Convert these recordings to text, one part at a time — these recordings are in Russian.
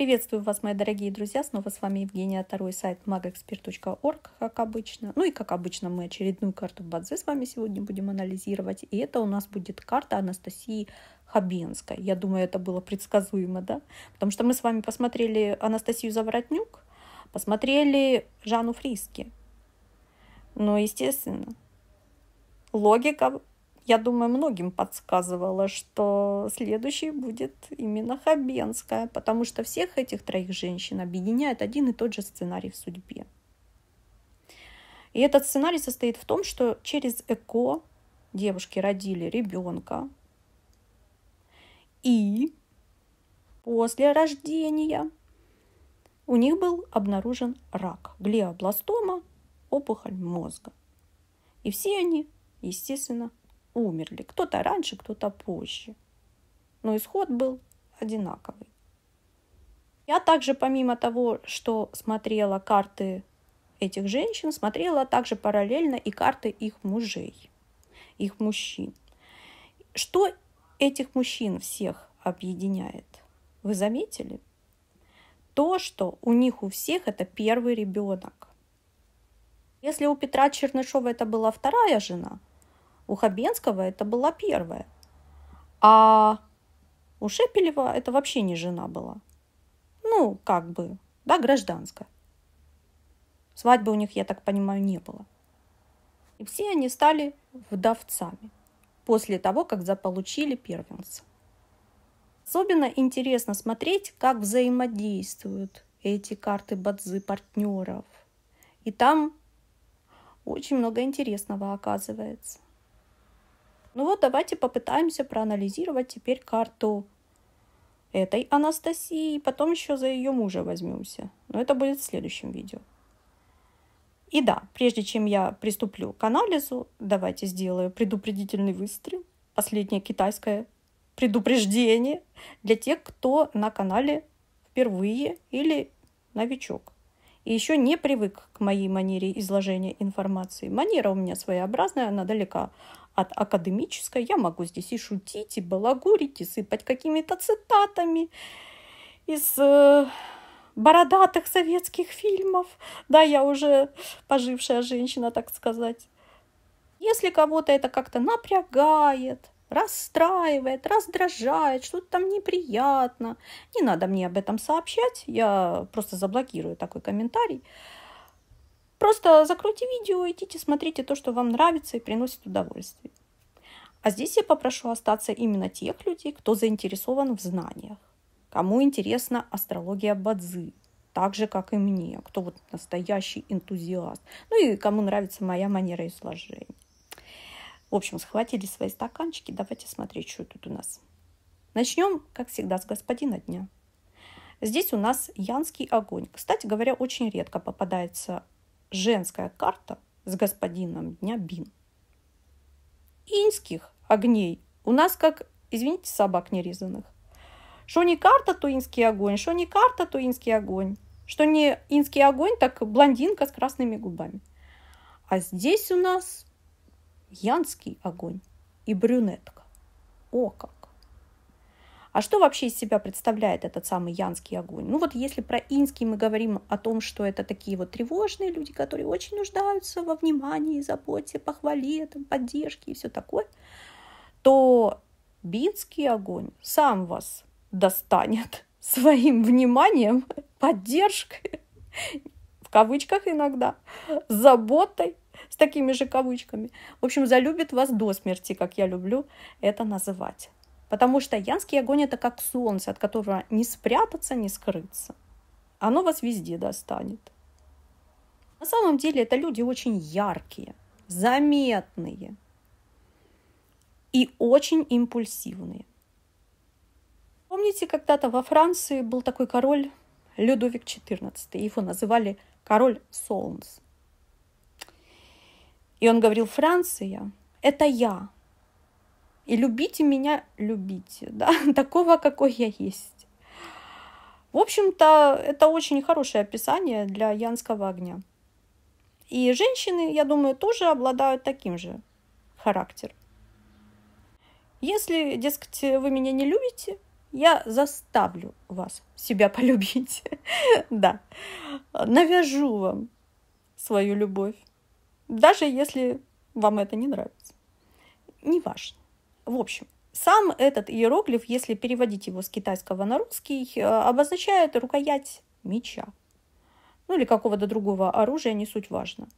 Приветствую вас, мои дорогие друзья. Снова с вами Евгения, второй сайт magexpert.org, как обычно. Ну и как обычно мы очередную карту Бадзе с вами сегодня будем анализировать. И это у нас будет карта Анастасии Хабенской. Я думаю, это было предсказуемо, да? Потому что мы с вами посмотрели Анастасию Заворотнюк, посмотрели Жанну Фриски. Ну, естественно, логика я думаю, многим подсказывала, что следующей будет именно Хабенская, потому что всех этих троих женщин объединяет один и тот же сценарий в судьбе. И этот сценарий состоит в том, что через ЭКО девушки родили ребенка, и после рождения у них был обнаружен рак, глиобластома, опухоль мозга. И все они, естественно, умерли. Кто-то раньше, кто-то позже. Но исход был одинаковый. Я также, помимо того, что смотрела карты этих женщин, смотрела также параллельно и карты их мужей, их мужчин. Что этих мужчин всех объединяет? Вы заметили? То, что у них у всех это первый ребенок. Если у Петра Чернышова это была вторая жена – у Хабенского это была первая. А у Шепелева это вообще не жена была. Ну, как бы, да, гражданская. Свадьбы у них, я так понимаю, не было. И все они стали вдовцами после того, как заполучили первенца. Особенно интересно смотреть, как взаимодействуют эти карты бадзы партнеров. И там очень много интересного оказывается. Ну вот давайте попытаемся проанализировать теперь карту этой Анастасии, и потом еще за ее мужа возьмемся. Но это будет в следующем видео. И да, прежде чем я приступлю к анализу, давайте сделаю предупредительный выстрел. Последнее китайское предупреждение для тех, кто на канале впервые или новичок. И еще не привык к моей манере изложения информации. Манера у меня своеобразная, она далека от академической. Я могу здесь и шутить, и балагурить, и сыпать какими-то цитатами из э, бородатых советских фильмов. Да, я уже пожившая женщина, так сказать. Если кого-то это как-то напрягает, расстраивает, раздражает, что-то там неприятно, не надо мне об этом сообщать, я просто заблокирую такой комментарий. Просто закройте видео, идите, смотрите то, что вам нравится и приносит удовольствие. А здесь я попрошу остаться именно тех людей, кто заинтересован в знаниях, кому интересна астрология Бадзи, так же, как и мне, кто вот настоящий энтузиаст, ну и кому нравится моя манера изложения. В общем, схватили свои стаканчики, давайте смотреть, что тут у нас. Начнем, как всегда, с господина дня. Здесь у нас янский огонь. Кстати говоря, очень редко попадается женская карта с господином дня Бин. Инских огней у нас как, извините, собак нерезанных. Что не карта, то инский огонь, что не карта, то инский огонь. Что не инский огонь, так блондинка с красными губами. А здесь у нас янский огонь и брюнетка. О, как! А что вообще из себя представляет этот самый янский огонь? Ну вот если про инский мы говорим о том, что это такие вот тревожные люди, которые очень нуждаются во внимании, заботе, похвале, там, поддержке и все такое, то бинский огонь сам вас достанет своим вниманием, поддержкой, в кавычках иногда, заботой, с такими же кавычками. В общем, залюбит вас до смерти, как я люблю это называть. Потому что янский огонь — это как солнце, от которого не спрятаться, не скрыться. Оно вас везде достанет. На самом деле это люди очень яркие, заметные и очень импульсивные. Помните, когда-то во Франции был такой король Людовик XIV. Его называли король солнц. И он говорил, Франция – это я, и любите меня, любите, да, такого, какой я есть. В общем-то, это очень хорошее описание для янского огня. И женщины, я думаю, тоже обладают таким же характером. Если, дескать, вы меня не любите, я заставлю вас себя полюбить. да, навяжу вам свою любовь, даже если вам это не нравится. Неважно. В общем, сам этот иероглиф, если переводить его с китайского на русский, э, обозначает рукоять меча. Ну или какого-то другого оружия, не суть важно.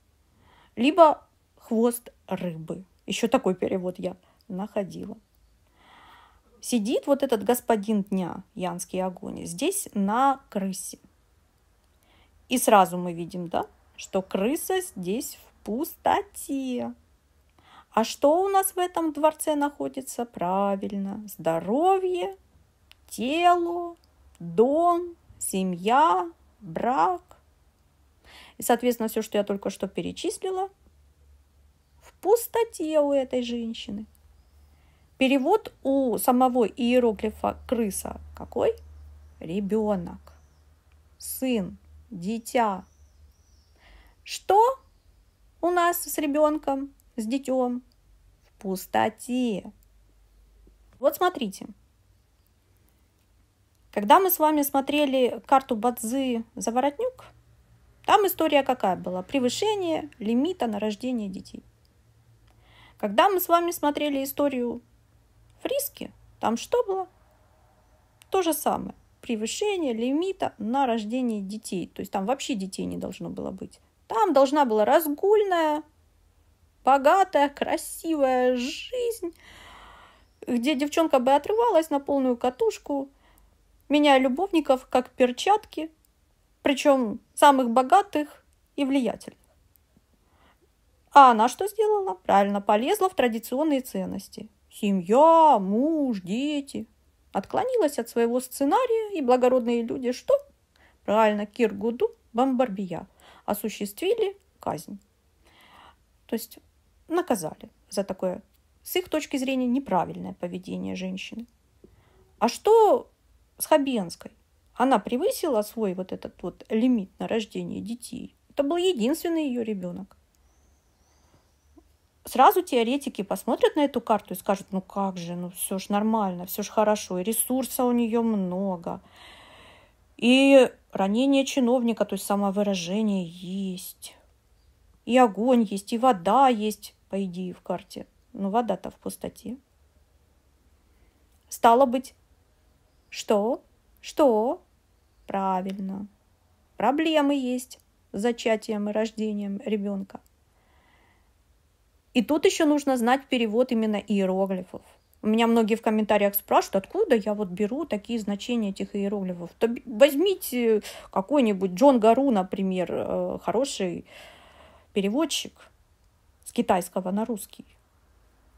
Либо хвост рыбы. Еще такой перевод я находила. Сидит вот этот господин дня, Янский огонь, здесь на крысе. И сразу мы видим, да, что крыса здесь в пустоте. А что у нас в этом дворце находится? Правильно, здоровье, тело, дом, семья, брак. И, соответственно, все, что я только что перечислила, в пустоте у этой женщины. Перевод у самого иероглифа крыса какой? Ребенок, сын, дитя. Что у нас с ребенком? с детем в пустоте. Вот смотрите. Когда мы с вами смотрели карту Бадзы «Заворотнюк», там история какая была? Превышение лимита на рождение детей. Когда мы с вами смотрели историю Фриски, там что было? То же самое. Превышение лимита на рождение детей. То есть там вообще детей не должно было быть. Там должна была разгульная богатая, красивая жизнь, где девчонка бы отрывалась на полную катушку, меняя любовников как перчатки, причем самых богатых и влиятельных. А она что сделала? Правильно, полезла в традиционные ценности. Семья, муж, дети. Отклонилась от своего сценария, и благородные люди что? Правильно, Киргуду, Бомбарбия осуществили казнь. То есть наказали за такое, с их точки зрения, неправильное поведение женщины. А что с Хабенской? Она превысила свой вот этот вот лимит на рождение детей. Это был единственный ее ребенок. Сразу теоретики посмотрят на эту карту и скажут, ну как же, ну все ж нормально, все ж хорошо, и ресурса у нее много. И ранение чиновника, то есть самовыражение есть. И огонь есть, и вода есть по идее, в карте. Но ну, вода-то в пустоте. Стало быть, что? Что? Правильно. Проблемы есть с зачатием и рождением ребенка. И тут еще нужно знать перевод именно иероглифов. У меня многие в комментариях спрашивают, откуда я вот беру такие значения этих иероглифов. То возьмите какой-нибудь Джон Гару, например, э, хороший переводчик – с китайского на русский.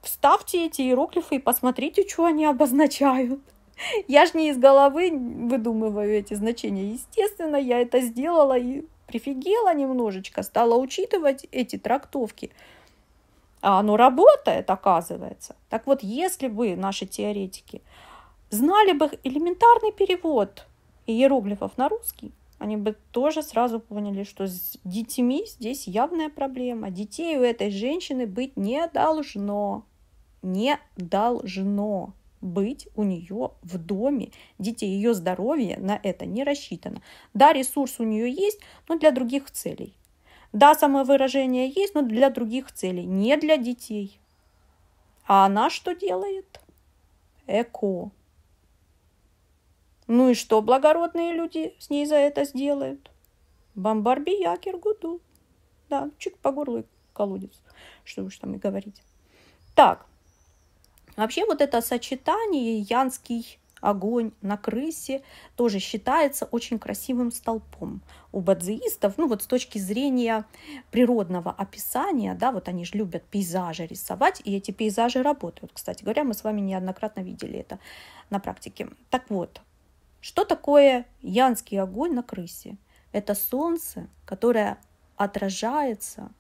Вставьте эти иероглифы и посмотрите, что они обозначают. Я же не из головы выдумываю эти значения. Естественно, я это сделала и прифигела немножечко, стала учитывать эти трактовки. А оно работает, оказывается. Так вот, если бы наши теоретики знали бы элементарный перевод иероглифов на русский, они бы тоже сразу поняли, что с детьми здесь явная проблема. Детей у этой женщины быть не должно. Не должно быть у нее в доме. Детей, ее здоровье на это не рассчитано. Да, ресурс у нее есть, но для других целей. Да, самовыражение есть, но для других целей, не для детей. А она что делает? Эко. Ну и что благородные люди с ней за это сделают? якер, гуду, Да, чик по горлу и колодец. Что уж там и говорить. Так, вообще вот это сочетание янский огонь на крысе тоже считается очень красивым столпом у бадзеистов, ну вот с точки зрения природного описания, да, вот они же любят пейзажи рисовать, и эти пейзажи работают, кстати говоря, мы с вами неоднократно видели это на практике. Так вот, что такое янский огонь на крысе? Это солнце, которое отражается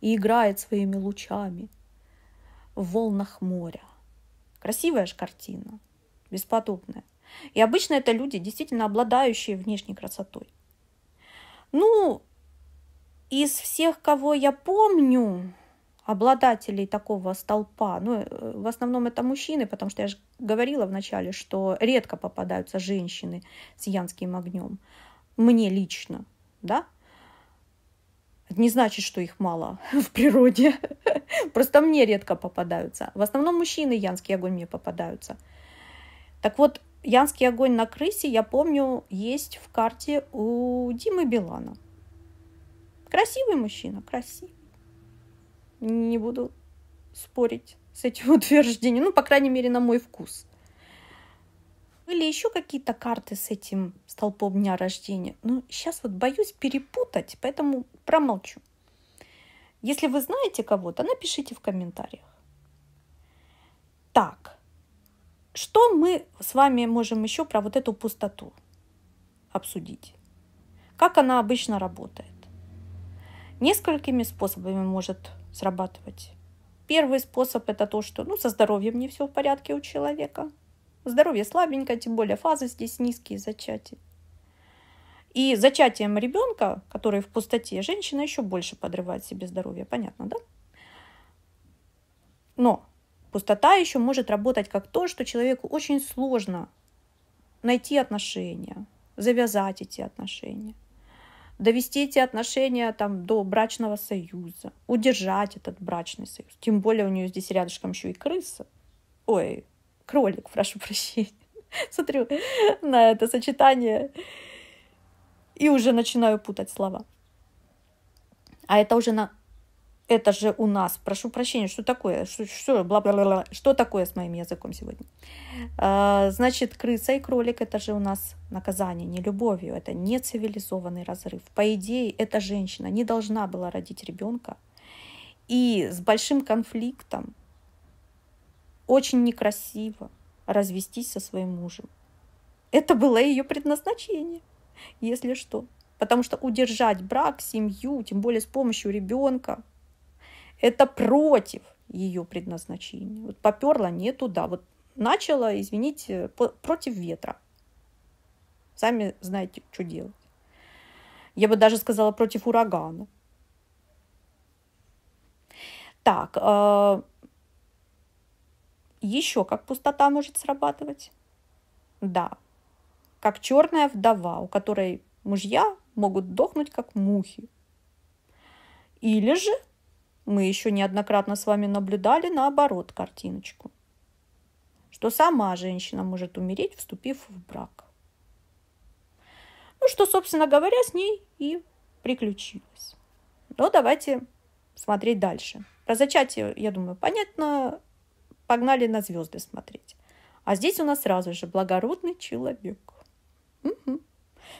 и играет своими лучами в волнах моря. Красивая же картина, бесподобная. И обычно это люди, действительно обладающие внешней красотой. Ну, из всех, кого я помню, обладателей такого столпа, ну, э, в основном это мужчины, потому что я же говорила вначале, что редко попадаются женщины с янским огнем. Мне лично, да? Это не значит, что их мало в природе. Просто мне редко попадаются. В основном мужчины янский огонь мне попадаются. Так вот, янский огонь на крысе, я помню, есть в карте у Димы Билана. Красивый мужчина, красивый. Не буду спорить с этим утверждением. Ну, по крайней мере, на мой вкус. Были еще какие-то карты с этим столпом дня рождения. Ну, сейчас вот боюсь перепутать, поэтому промолчу. Если вы знаете кого-то, напишите в комментариях. Так, что мы с вами можем еще про вот эту пустоту обсудить? Как она обычно работает? Несколькими способами может срабатывать. Первый способ это то, что ну, со здоровьем не все в порядке у человека. Здоровье слабенькое, тем более фазы здесь низкие зачатия. И зачатием ребенка, который в пустоте, женщина еще больше подрывает себе здоровье. Понятно, да? Но пустота еще может работать как то, что человеку очень сложно найти отношения, завязать эти отношения довести эти отношения там, до брачного союза, удержать этот брачный союз. Тем более у нее здесь рядышком еще и крыса. Ой, кролик, прошу прощения. Смотрю на это сочетание и уже начинаю путать слова. А это уже на это же у нас, прошу прощения, что такое, что, что, бла -бла -бла, что такое с моим языком сегодня? А, значит, крыса и кролик, это же у нас наказание, не любовью, это не цивилизованный разрыв. По идее, эта женщина не должна была родить ребенка, и с большим конфликтом очень некрасиво развестись со своим мужем. Это было ее предназначение, если что. Потому что удержать брак, семью, тем более с помощью ребенка, это против ее предназначения. Вот поперла не туда. Вот начала, извините, против ветра. Сами знаете, что делать. Я бы даже сказала против урагана. Так, а, еще как пустота может срабатывать? Да, как черная вдова, у которой мужья могут дохнуть, как мухи. Или же мы еще неоднократно с вами наблюдали наоборот картиночку, что сама женщина может умереть, вступив в брак. Ну, что, собственно говоря, с ней и приключилось. Но давайте смотреть дальше. Про зачатие, я думаю, понятно. Погнали на звезды смотреть. А здесь у нас сразу же благородный человек. Угу.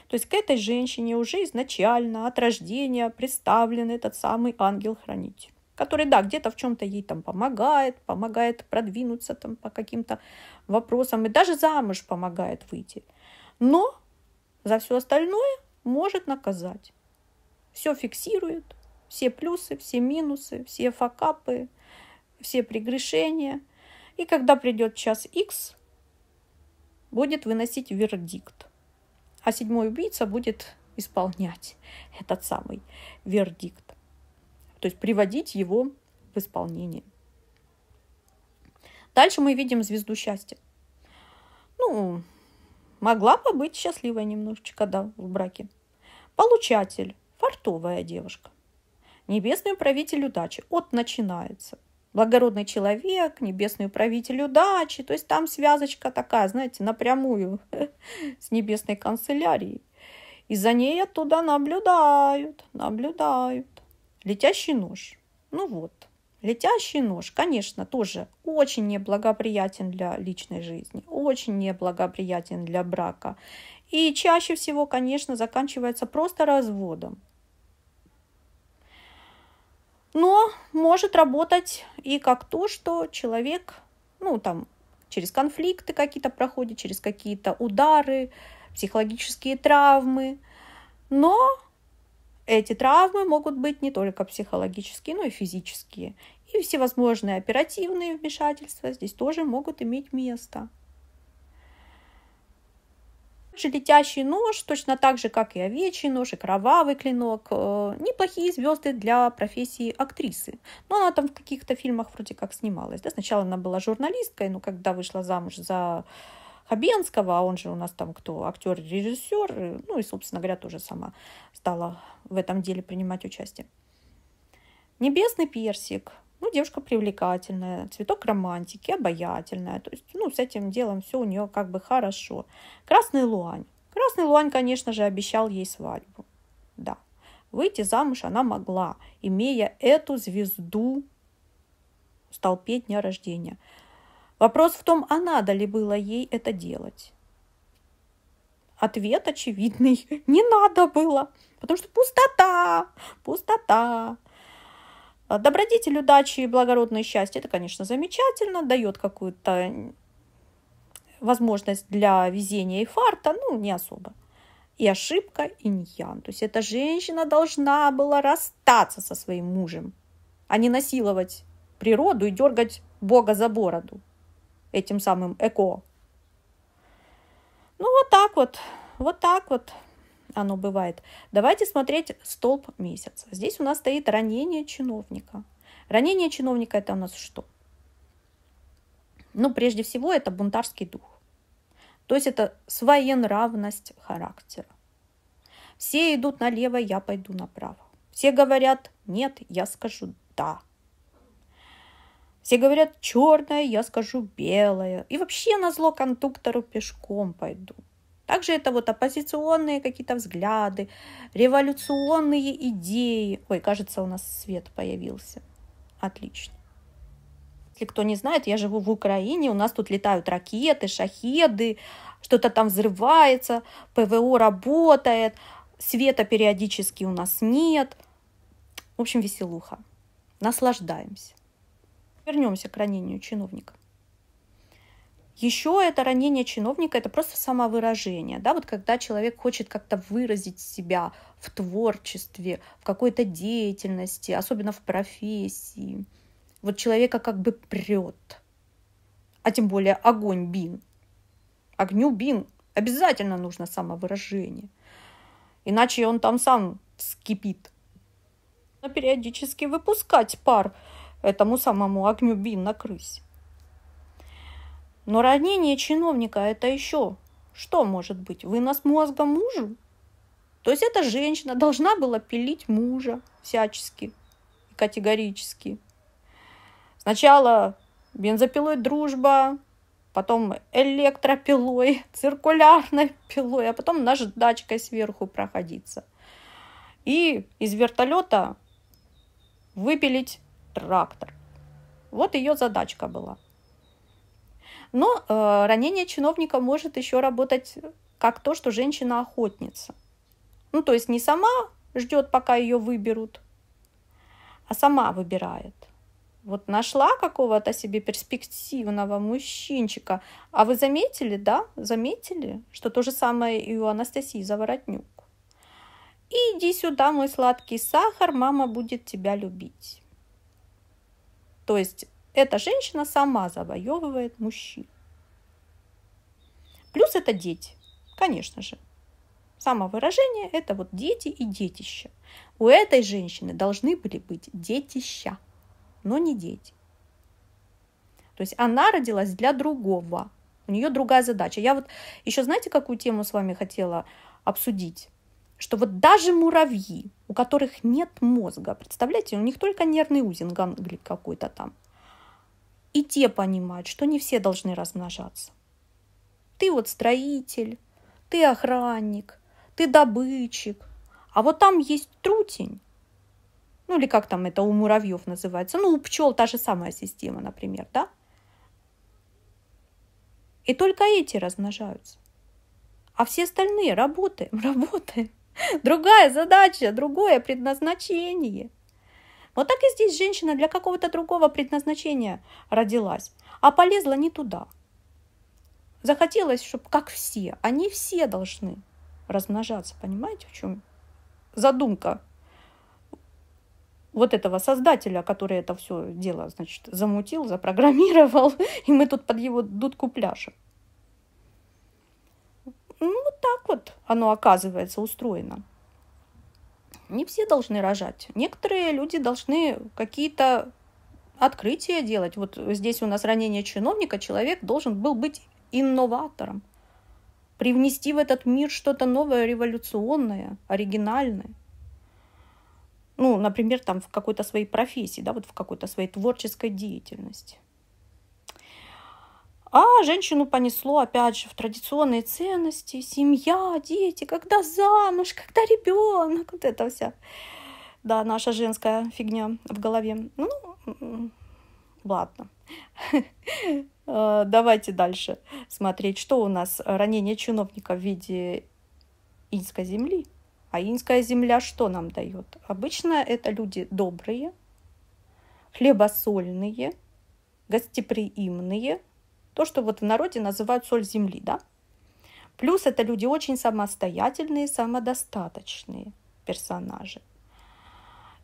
То есть к этой женщине уже изначально от рождения представлен этот самый ангел-хранитель который, да, где-то в чем-то ей там помогает, помогает продвинуться там по каким-то вопросам и даже замуж помогает выйти. Но за все остальное может наказать. Все фиксирует, все плюсы, все минусы, все факапы, все прегрешения. И когда придет час X, будет выносить вердикт. А седьмой убийца будет исполнять этот самый вердикт то есть приводить его в исполнение. Дальше мы видим звезду счастья. Ну, могла побыть счастливой немножечко, да, в браке. Получатель, фартовая девушка. Небесный управитель удачи. От начинается. Благородный человек, небесный управитель удачи. То есть там связочка такая, знаете, напрямую с небесной канцелярией. И за ней оттуда наблюдают, наблюдают. Летящий нож. Ну вот, летящий нож, конечно, тоже очень неблагоприятен для личной жизни, очень неблагоприятен для брака. И чаще всего, конечно, заканчивается просто разводом. Но может работать и как то, что человек, ну там, через конфликты какие-то проходит, через какие-то удары, психологические травмы. Но эти травмы могут быть не только психологические, но и физические. И всевозможные оперативные вмешательства здесь тоже могут иметь место. Также летящий нож, точно так же, как и овечий нож, и кровавый клинок, э, неплохие звезды для профессии актрисы. Но она там в каких-то фильмах вроде как снималась. Да? Сначала она была журналисткой, но когда вышла замуж за Хабенского, а он же у нас там кто, актер, режиссер, э, ну и, собственно говоря, тоже сама стала в этом деле принимать участие. Небесный персик, ну, девушка привлекательная, цветок романтики, обаятельная. То есть, ну, с этим делом все у нее как бы хорошо. Красный Луань. Красный Луань, конечно же, обещал ей свадьбу. Да. Выйти замуж она могла, имея эту звезду в столпе дня рождения. Вопрос в том, а надо ли было ей это делать? Ответ очевидный. Не надо было, потому что пустота, пустота. А добродетель удачи и благородное счастье, это, конечно, замечательно, дает какую-то возможность для везения и фарта, ну, не особо. И ошибка и иньян. То есть эта женщина должна была расстаться со своим мужем, а не насиловать природу и дергать Бога за бороду этим самым эко. Ну вот так вот, вот так вот оно бывает. Давайте смотреть столб месяца. Здесь у нас стоит ранение чиновника. Ранение чиновника это у нас что? Ну, прежде всего, это бунтарский дух. То есть это своенравность характера. Все идут налево, я пойду направо. Все говорят «нет», я скажу «да». Все говорят черное, я скажу белое. И вообще на зло кондуктору пешком пойду. Также это вот оппозиционные какие-то взгляды, революционные идеи. Ой, кажется, у нас свет появился. Отлично. Если кто не знает, я живу в Украине, у нас тут летают ракеты, шахеды, что-то там взрывается, ПВО работает, света периодически у нас нет. В общем, веселуха. Наслаждаемся. Вернемся к ранению чиновника. Еще это ранение чиновника – это просто самовыражение. Да? Вот когда человек хочет как-то выразить себя в творчестве, в какой-то деятельности, особенно в профессии. Вот человека как бы прет. А тем более огонь бин. Огню бин. Обязательно нужно самовыражение. Иначе он там сам скипит. Но периодически выпускать пар – этому самому огню Бин на крысе. Но ранение чиновника – это еще что может быть? Вынос мозга мужу? То есть эта женщина должна была пилить мужа всячески, категорически. Сначала бензопилой дружба, потом электропилой, циркулярной пилой, а потом наждачкой сверху проходиться. И из вертолета выпилить трактор. Вот ее задачка была. Но э, ранение чиновника может еще работать как то, что женщина охотница. Ну, то есть не сама ждет, пока ее выберут, а сама выбирает. Вот нашла какого-то себе перспективного мужчинчика. А вы заметили, да, заметили, что то же самое и у Анастасии Заворотнюк. иди сюда, мой сладкий сахар, мама будет тебя любить. То есть эта женщина сама завоевывает мужчин. Плюс это дети, конечно же. Само выражение это вот дети и детища. У этой женщины должны были быть детища, но не дети. То есть она родилась для другого. У нее другая задача. Я вот еще знаете, какую тему с вами хотела обсудить? что вот даже муравьи, у которых нет мозга, представляете, у них только нервный узел, ганглик какой-то там, и те понимают, что не все должны размножаться. Ты вот строитель, ты охранник, ты добытчик, а вот там есть трутень, ну или как там это у муравьев называется, ну у пчел та же самая система, например, да? И только эти размножаются. А все остальные работаем, работаем. Другая задача, другое предназначение. Вот так и здесь женщина для какого-то другого предназначения родилась, а полезла не туда. Захотелось, чтобы как все, они все должны размножаться. Понимаете, в чем задумка вот этого создателя, который это все дело, значит, замутил, запрограммировал, и мы тут под его дудку пляшем так вот оно, оказывается, устроено. Не все должны рожать. Некоторые люди должны какие-то открытия делать. Вот здесь у нас ранение чиновника, человек должен был быть инноватором, привнести в этот мир что-то новое, революционное, оригинальное. Ну, например, там в какой-то своей профессии, да, вот в какой-то своей творческой деятельности. А женщину понесло, опять же, в традиционные ценности, семья, дети, когда замуж, когда ребенок, вот это вся, да, наша женская фигня в голове. Ну, м-м, ладно. Э, давайте дальше смотреть, что у нас ранение чиновника в виде инской земли. А инская земля что нам дает? Обычно это люди добрые, хлебосольные, гостеприимные – то, что вот в народе называют соль земли, да? Плюс это люди очень самостоятельные, самодостаточные персонажи.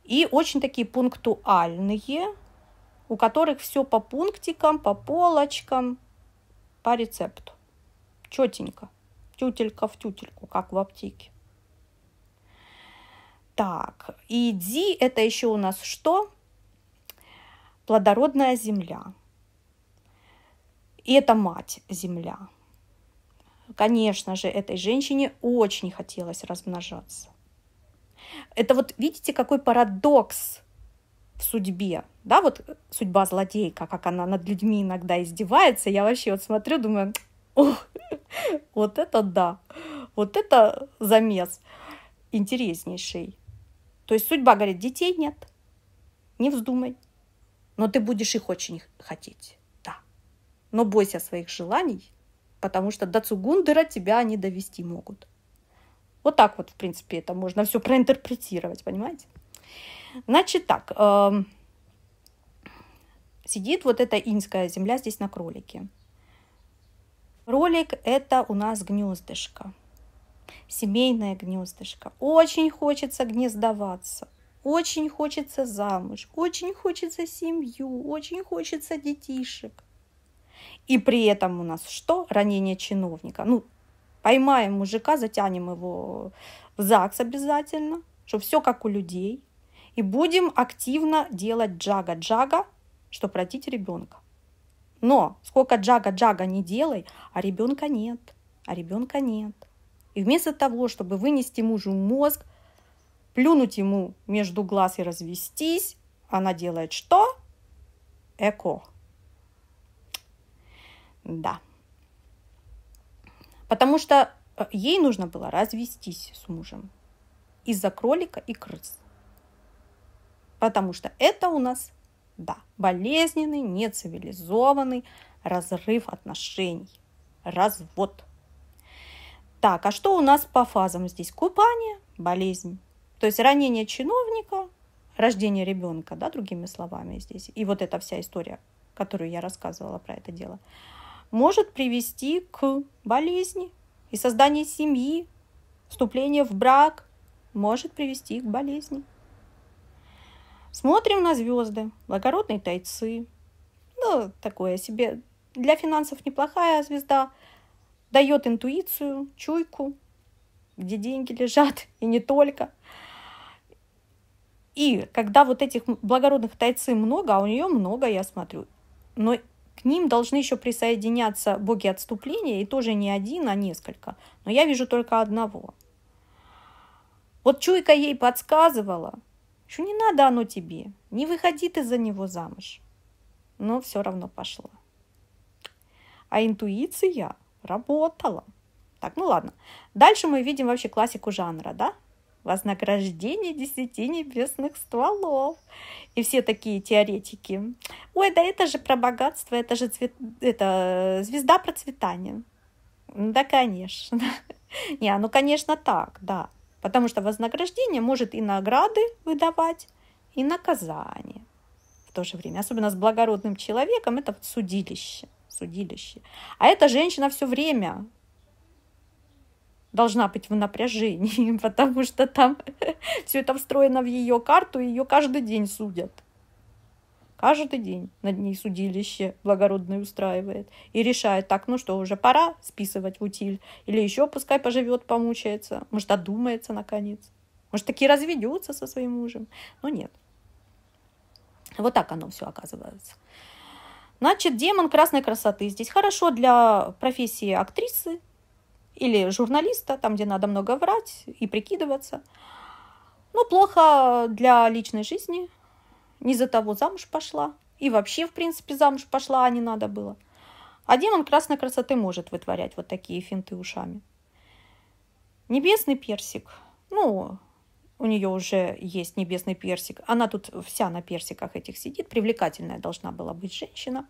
И очень такие пунктуальные, у которых все по пунктикам, по полочкам, по рецепту. Четенько. Тютелька в тютельку, как в аптеке. Так, и Ди это еще у нас что? Плодородная земля. И это мать земля. Конечно же, этой женщине очень хотелось размножаться. Это вот видите, какой парадокс в судьбе. Да, вот судьба злодейка, как она над людьми иногда издевается. Я вообще вот смотрю, думаю, Ох, вот это да, вот это замес интереснейший. То есть судьба говорит, детей нет, не вздумай, но ты будешь их очень хотеть но бойся своих желаний, потому что до цугундера тебя они довести могут. Вот так вот, в принципе, это можно все проинтерпретировать, понимаете? Значит так, э, сидит вот эта инская земля здесь на кролике. Ролик – это у нас гнездышко, семейное гнездышко. Очень хочется гнездоваться, очень хочется замуж, очень хочется семью, очень хочется детишек. И при этом у нас что? Ранение чиновника. Ну, поймаем мужика, затянем его в ЗАГС обязательно, что все как у людей. И будем активно делать джага-джага, чтобы родить ребенка. Но сколько джага-джага не делай, а ребенка нет, а ребенка нет. И вместо того, чтобы вынести мужу мозг, плюнуть ему между глаз и развестись, она делает что? Эко. Да. Потому что э, ей нужно было развестись с мужем из-за кролика и крыс. Потому что это у нас, да, болезненный, нецивилизованный разрыв отношений, развод. Так, а что у нас по фазам здесь? Купание, болезнь, то есть ранение чиновника, рождение ребенка, да, другими словами здесь. И вот эта вся история, которую я рассказывала про это дело может привести к болезни и создание семьи, вступление в брак может привести к болезни. Смотрим на звезды, благородные тайцы. Ну, такое себе. Для финансов неплохая звезда. Дает интуицию, чуйку, где деньги лежат, и не только. И когда вот этих благородных тайцы много, а у нее много, я смотрю, но к ним должны еще присоединяться боги отступления, и тоже не один, а несколько. Но я вижу только одного. Вот чуйка ей подсказывала, что не надо оно тебе, не выходи ты за него замуж. Но все равно пошла. А интуиция работала. Так, ну ладно. Дальше мы видим вообще классику жанра, да? вознаграждение десяти небесных стволов. И все такие теоретики. Ой, да это же про богатство, это же цвет, это э, звезда процветания. Ну да, конечно. Не, ну, конечно, так, да. Потому что вознаграждение может и награды выдавать, и наказание в то же время. Особенно с благородным человеком это судилище. Судилище. А эта женщина все время должна быть в напряжении, потому что там все это встроено в ее карту, и ее каждый день судят. Каждый день над ней судилище благородное устраивает и решает, так, ну что, уже пора списывать утиль, или еще пускай поживет, помучается, может, одумается наконец, может, таки разведется со своим мужем, но нет. Вот так оно все оказывается. Значит, демон красной красоты здесь хорошо для профессии актрисы, или журналиста, там, где надо много врать и прикидываться. ну плохо для личной жизни. Не за того замуж пошла. И вообще, в принципе, замуж пошла, а не надо было. А демон красной красоты может вытворять вот такие финты ушами. Небесный персик. Ну, у нее уже есть небесный персик. Она тут вся на персиках этих сидит. Привлекательная должна была быть женщина.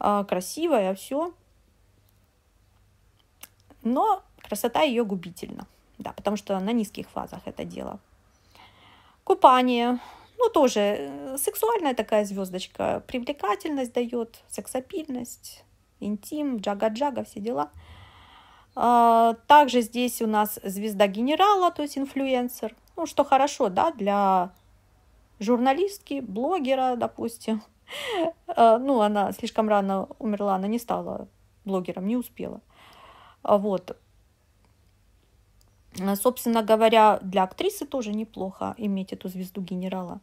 А, красивая, все но красота ее губительна, да, потому что на низких фазах это дело. Купание, ну тоже э, сексуальная такая звездочка, привлекательность дает, сексапильность, интим, джага-джага, все дела. А, также здесь у нас звезда генерала, то есть инфлюенсер, ну что хорошо, да, для журналистки, блогера, допустим. А, ну, она слишком рано умерла, она не стала блогером, не успела. А вот. А, собственно говоря, для актрисы тоже неплохо иметь эту звезду генерала.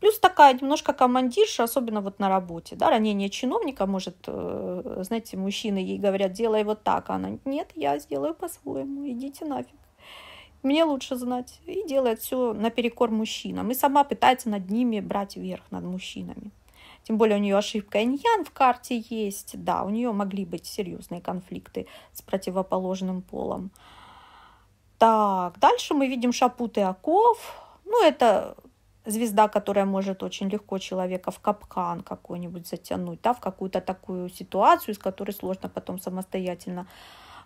Плюс такая немножко командирша, особенно вот на работе. Да, ранение чиновника может, э, знаете, мужчины ей говорят, делай вот так. А она, нет, я сделаю по-своему, идите нафиг. Мне лучше знать. И делает все наперекор мужчинам. И сама пытается над ними брать верх, над мужчинами. Тем более у нее ошибка иньян в карте есть. Да, у нее могли быть серьезные конфликты с противоположным полом. Так, дальше мы видим шапут и оков. Ну, это звезда, которая может очень легко человека в капкан какой-нибудь затянуть, да, в какую-то такую ситуацию, из которой сложно потом самостоятельно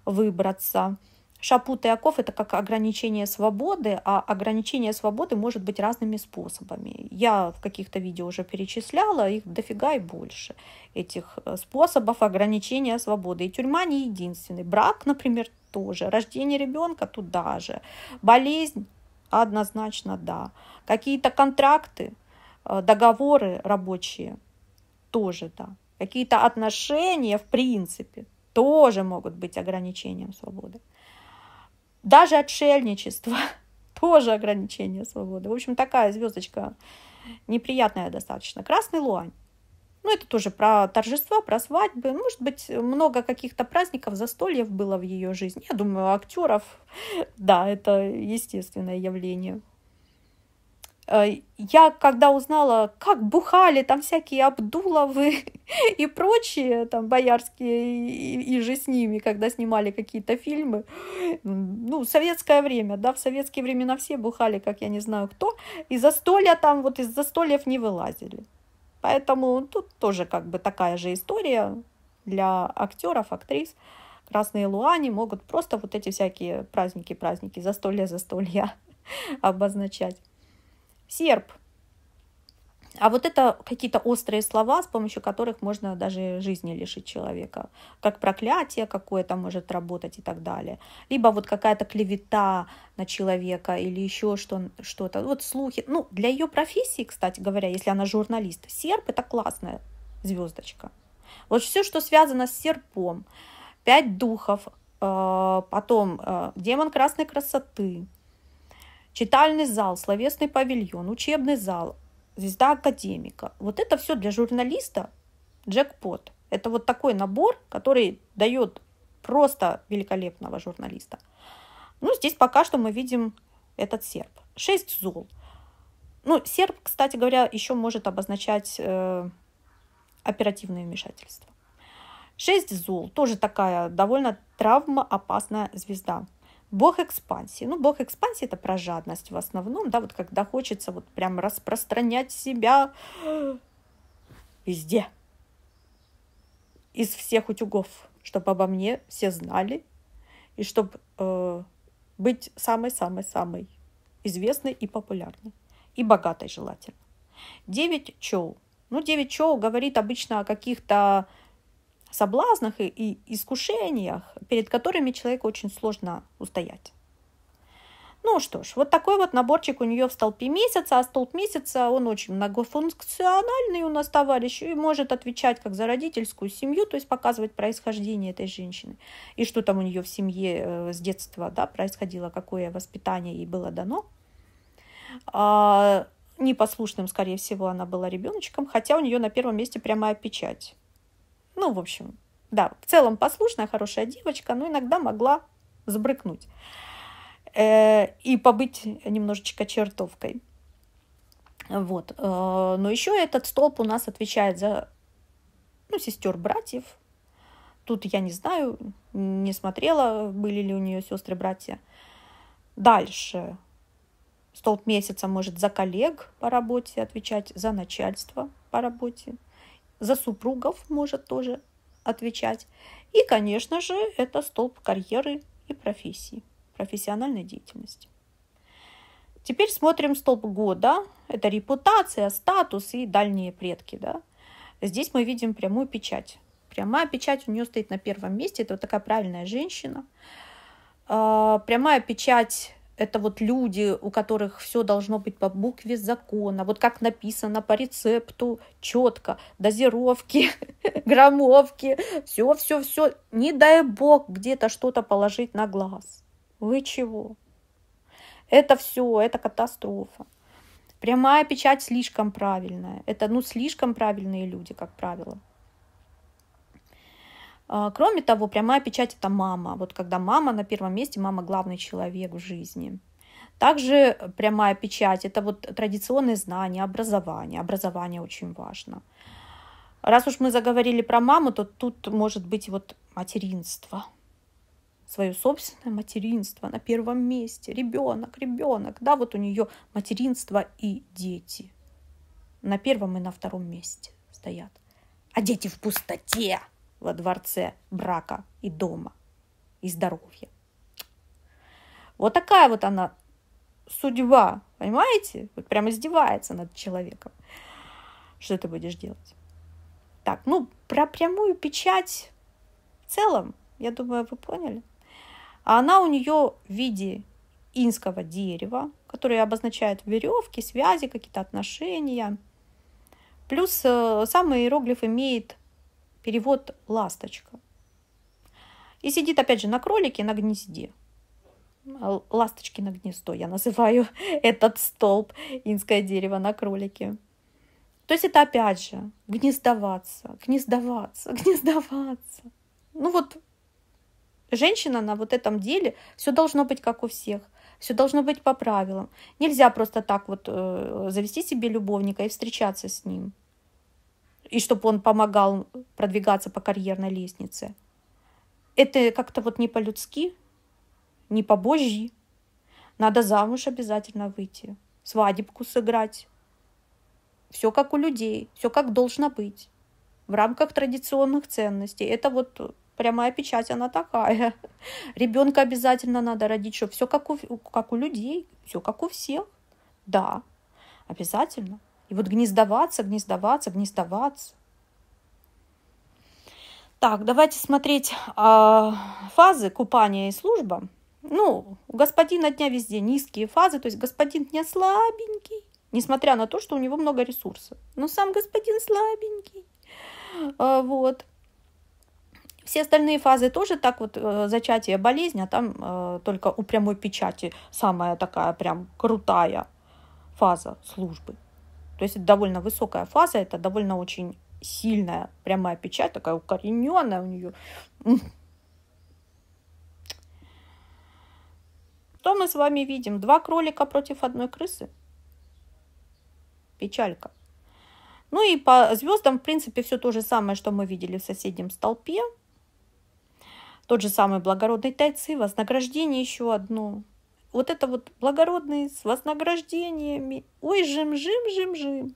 выбраться. Шапуты и оков – это как ограничение свободы, а ограничение свободы может быть разными способами. Я в каких-то видео уже перечисляла, их дофига и больше, этих э, способов ограничения свободы. И тюрьма не единственный. Брак, например, тоже. Рождение ребенка туда же. Болезнь однозначно да. Какие-то контракты, э, договоры рабочие тоже да. Какие-то отношения, в принципе, тоже могут быть ограничением свободы. Даже отшельничество тоже ограничение свободы. В общем, такая звездочка неприятная достаточно. Красный луань. Ну, это тоже про торжества, про свадьбы. Может быть, много каких-то праздников, застольев было в ее жизни. Я думаю, актеров, да, это естественное явление. Э, я когда узнала, как бухали там всякие Абдуловы и прочие там боярские и, и же с ними, когда снимали какие-то фильмы, ну, советское время, да, в советские времена все бухали, как я не знаю кто, и застолья там вот из застольев не вылазили. Поэтому тут тоже как бы такая же история для актеров, актрис. Красные луани могут просто вот эти всякие праздники, праздники, застолья, застолья обозначать серп. А вот это какие-то острые слова, с помощью которых можно даже жизни лишить человека. Как проклятие какое-то может работать и так далее. Либо вот какая-то клевета на человека или еще что-то. Вот слухи. Ну, для ее профессии, кстати говоря, если она журналист, серп – это классная звездочка. Вот все, что связано с серпом. Пять духов, э, потом э, демон красной красоты – читальный зал, словесный павильон, учебный зал, звезда академика. Вот это все для журналиста джекпот. Это вот такой набор, который дает просто великолепного журналиста. Ну, здесь пока что мы видим этот серп. Шесть зол. Ну, серп, кстати говоря, еще может обозначать э, оперативное вмешательство. Шесть зол. Тоже такая довольно травмоопасная звезда. Бог экспансии. Ну, бог экспансии это про жадность в основном, да, вот когда хочется вот прям распространять себя везде, из всех утюгов, чтобы обо мне все знали, и чтобы э, быть самой-самой-самой известной и популярной, и богатой желательно. Девять чоу. Ну, девять чоу говорит обычно о каких-то соблазнах и, и искушениях, перед которыми человеку очень сложно устоять. Ну что ж, вот такой вот наборчик у нее в столпе месяца, а столб месяца, он очень многофункциональный у нас товарищ и может отвечать как за родительскую семью, то есть показывать происхождение этой женщины и что там у нее в семье э, с детства да, происходило, какое воспитание ей было дано. А, непослушным, скорее всего, она была ребеночком, хотя у нее на первом месте прямая печать. Ну, в общем, да, в целом послушная, хорошая девочка, но иногда могла сбрыкнуть э, и побыть немножечко чертовкой. Вот. Э, но еще этот столб у нас отвечает за ну, сестер, братьев. Тут я не знаю, не смотрела, были ли у нее сестры, братья. Дальше. Столб месяца может за коллег по работе отвечать, за начальство по работе, за супругов может тоже отвечать. И, конечно же, это столб карьеры и профессии, профессиональной деятельности. Теперь смотрим столб года. Это репутация, статус и дальние предки. Да? Здесь мы видим прямую печать. Прямая печать у нее стоит на первом месте. Это вот такая правильная женщина. А, прямая печать это вот люди, у которых все должно быть по букве закона, вот как написано по рецепту, четко, дозировки, граммовки, все, все, все. Не дай бог где-то что-то положить на глаз. Вы чего? Это все, это катастрофа. Прямая печать слишком правильная. Это ну слишком правильные люди, как правило. А, кроме того, прямая печать – это мама. Вот когда мама на первом месте, мама – главный человек в жизни. Также прямая печать – это вот традиционные знания, образование. Образование очень важно. Раз уж мы заговорили про маму, то тут может быть вот материнство. Свое собственное материнство на первом месте. Ребенок, ребенок. Да, вот у нее материнство и дети. На первом и на втором месте стоят. А дети в пустоте во дворце брака и дома, и здоровья. Вот такая вот она судьба, понимаете? Вот прям издевается над человеком. Что ты будешь делать? Так, ну, про прямую печать в целом, я думаю, вы поняли. А она у нее в виде инского дерева, которое обозначает веревки, связи, какие-то отношения. Плюс э, сам иероглиф имеет перевод ласточка. И сидит опять же на кролике на гнезде. Ласточки на гнездо, я называю этот столб, инское дерево на кролике. То есть это опять же гнездоваться, гнездоваться, гнездоваться. Ну вот женщина на вот этом деле, все должно быть как у всех. Все должно быть по правилам. Нельзя просто так вот э, завести себе любовника и встречаться с ним и чтобы он помогал продвигаться по карьерной лестнице. Это как-то вот не по-людски, не по-божьи. Надо замуж обязательно выйти, свадебку сыграть. Все как у людей, все как должно быть. В рамках традиционных ценностей. Это вот прямая печать, она такая. Ребенка обязательно надо родить, чтобы все как у, как у людей, все как у всех. Да, обязательно. И вот гнездоваться, гнездоваться, гнездоваться. Так, давайте смотреть э, фазы купания и служба. Ну, у господина дня везде низкие фазы, то есть господин дня слабенький, несмотря на то, что у него много ресурсов. Но сам господин слабенький. Э, вот. Все остальные фазы тоже так вот э, зачатие болезни, а там э, только у прямой печати самая такая прям крутая фаза службы. То есть это довольно высокая фаза, это довольно очень сильная прямая печать, такая укорененная у нее. Что мы с вами видим? Два кролика против одной крысы. Печалька. Ну и по звездам, в принципе, все то же самое, что мы видели в соседнем столпе. Тот же самый благородный тайцы, вознаграждение еще одно – вот это вот благородный с вознаграждениями. Ой, жим-жим-жим-жим.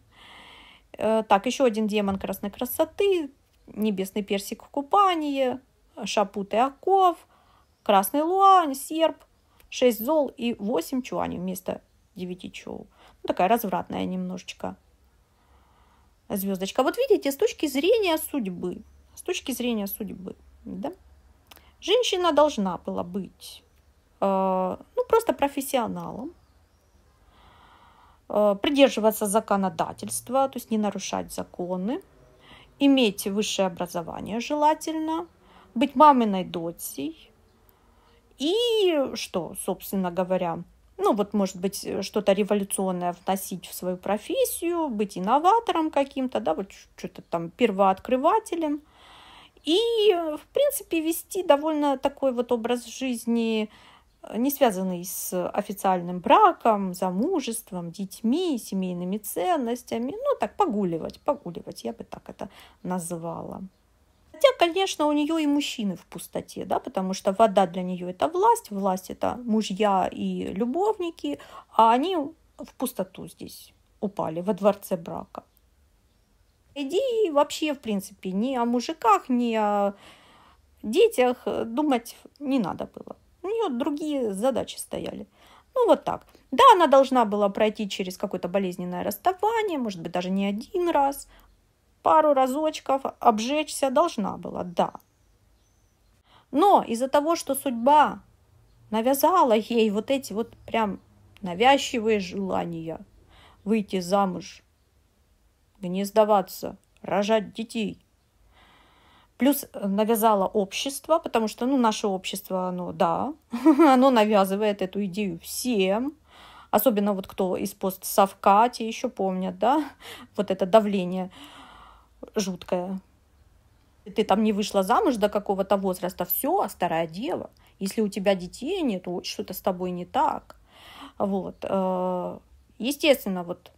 Э, так, еще один демон красной красоты, небесный персик в купании, шапут и оков, красный луань, серп, шесть зол и восемь чуаней вместо девяти чоу. Ну, такая развратная немножечко звездочка. Вот видите, с точки зрения судьбы, с точки зрения судьбы, да, женщина должна была быть Э, ну, просто профессионалом, э, придерживаться законодательства, то есть не нарушать законы, иметь высшее образование желательно, быть маминой дотсей. И что, собственно говоря, ну вот, может быть, что-то революционное вносить в свою профессию, быть инноватором каким-то, да, вот что-то там первооткрывателем. И, в принципе, вести довольно такой вот образ жизни, не связанный с официальным браком, замужеством, детьми, семейными ценностями. Ну, так, погуливать, погуливать, я бы так это называла. Хотя, конечно, у нее и мужчины в пустоте, да, потому что вода для нее это власть, власть это мужья и любовники, а они в пустоту здесь упали, во дворце брака. Идеи вообще, в принципе, ни о мужиках, ни о детях думать не надо было нее другие задачи стояли. Ну, вот так. Да, она должна была пройти через какое-то болезненное расставание, может быть, даже не один раз, пару разочков, обжечься должна была, да. Но из-за того, что судьба навязала ей вот эти вот прям навязчивые желания выйти замуж, гнездоваться, рожать детей – Плюс э, навязала общество, потому что, ну, наше общество, оно, да, оно навязывает эту идею всем, особенно вот кто из постсовка, те еще помнят, да, вот это давление жуткое. Ты там не вышла замуж до какого-то возраста, все, а старая дева. Если у тебя детей нет, то что-то с тобой не так. Вот. Э, естественно, вот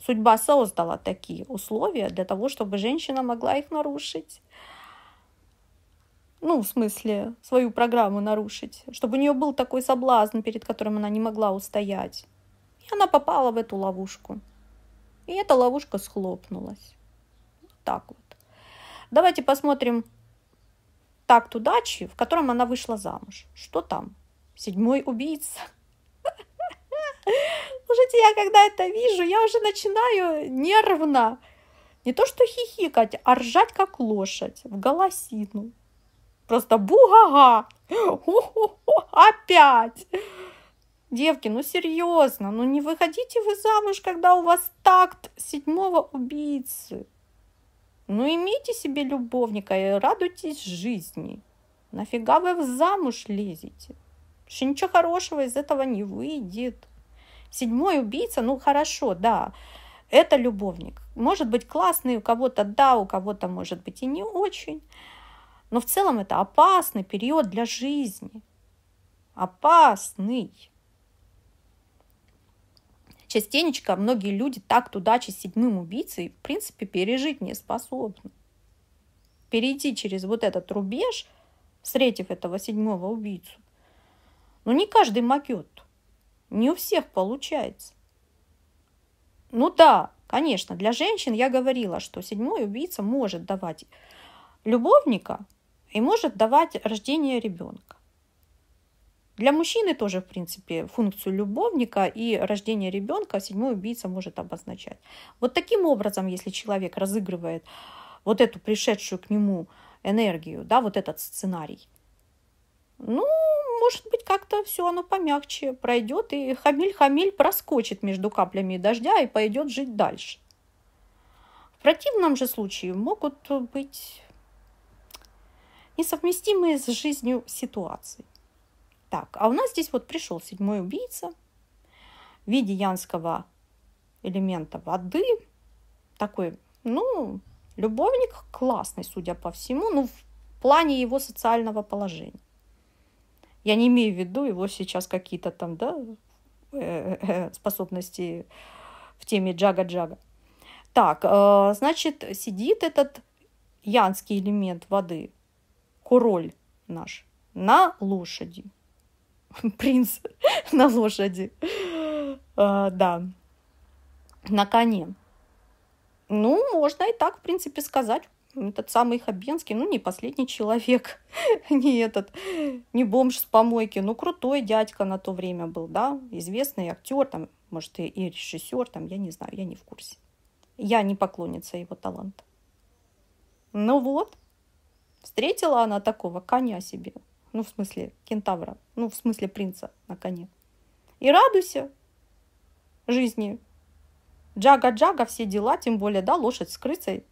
судьба создала такие условия для того, чтобы женщина могла их нарушить ну, в смысле, свою программу нарушить, чтобы у нее был такой соблазн, перед которым она не могла устоять. И она попала в эту ловушку. И эта ловушка схлопнулась. Вот так вот. Давайте посмотрим такт удачи, в котором она вышла замуж. Что там? Седьмой убийца. Слушайте, я когда это вижу, я уже начинаю нервно. Не то что хихикать, а ржать как лошадь в голосину. Просто бу, бугага. Опять. Девки, ну серьезно, ну не выходите вы замуж, когда у вас такт седьмого убийцы. Ну имейте себе любовника и радуйтесь жизни. Нафига вы в замуж лезете? Что ничего хорошего из этого не выйдет. Седьмой убийца, ну хорошо, да, это любовник. Может быть классный у кого-то, да, у кого-то может быть и не очень. Но в целом это опасный период для жизни. Опасный. Частенечко многие люди так удачи с седьмым убийцей, в принципе, пережить не способны. Перейти через вот этот рубеж, встретив этого седьмого убийцу, Но ну, не каждый могет. Не у всех получается. Ну да, конечно, для женщин я говорила, что седьмой убийца может давать любовника, и может давать рождение ребенка. Для мужчины тоже, в принципе, функцию любовника и рождение ребенка седьмой убийца может обозначать. Вот таким образом, если человек разыгрывает вот эту пришедшую к нему энергию, да, вот этот сценарий, ну, может быть, как-то все оно помягче пройдет, и Хамиль-Хамиль проскочит между каплями дождя и пойдет жить дальше. В противном же случае могут быть несовместимые с жизнью ситуации. Так, а у нас здесь вот пришел седьмой убийца в виде янского элемента воды. Такой, ну, любовник классный, судя по всему, ну, в плане его социального положения. Я не имею в виду его сейчас какие-то там, да, э, э, э, способности в теме джага-джага. Так, значит, сидит этот янский элемент воды король наш на лошади. Принц на лошади. А, да, на коне. Ну, можно и так, в принципе, сказать. Этот самый Хабенский, ну, не последний человек, не этот, не бомж с помойки, ну, крутой дядька на то время был, да, известный актер, там, может, и, и режиссер, там, я не знаю, я не в курсе. Я не поклонница его таланта. Ну вот, Встретила она такого коня себе, ну, в смысле кентавра, ну, в смысле принца на коне. И радуйся жизни. Джага-джага, все дела, тем более, да, лошадь с крысой.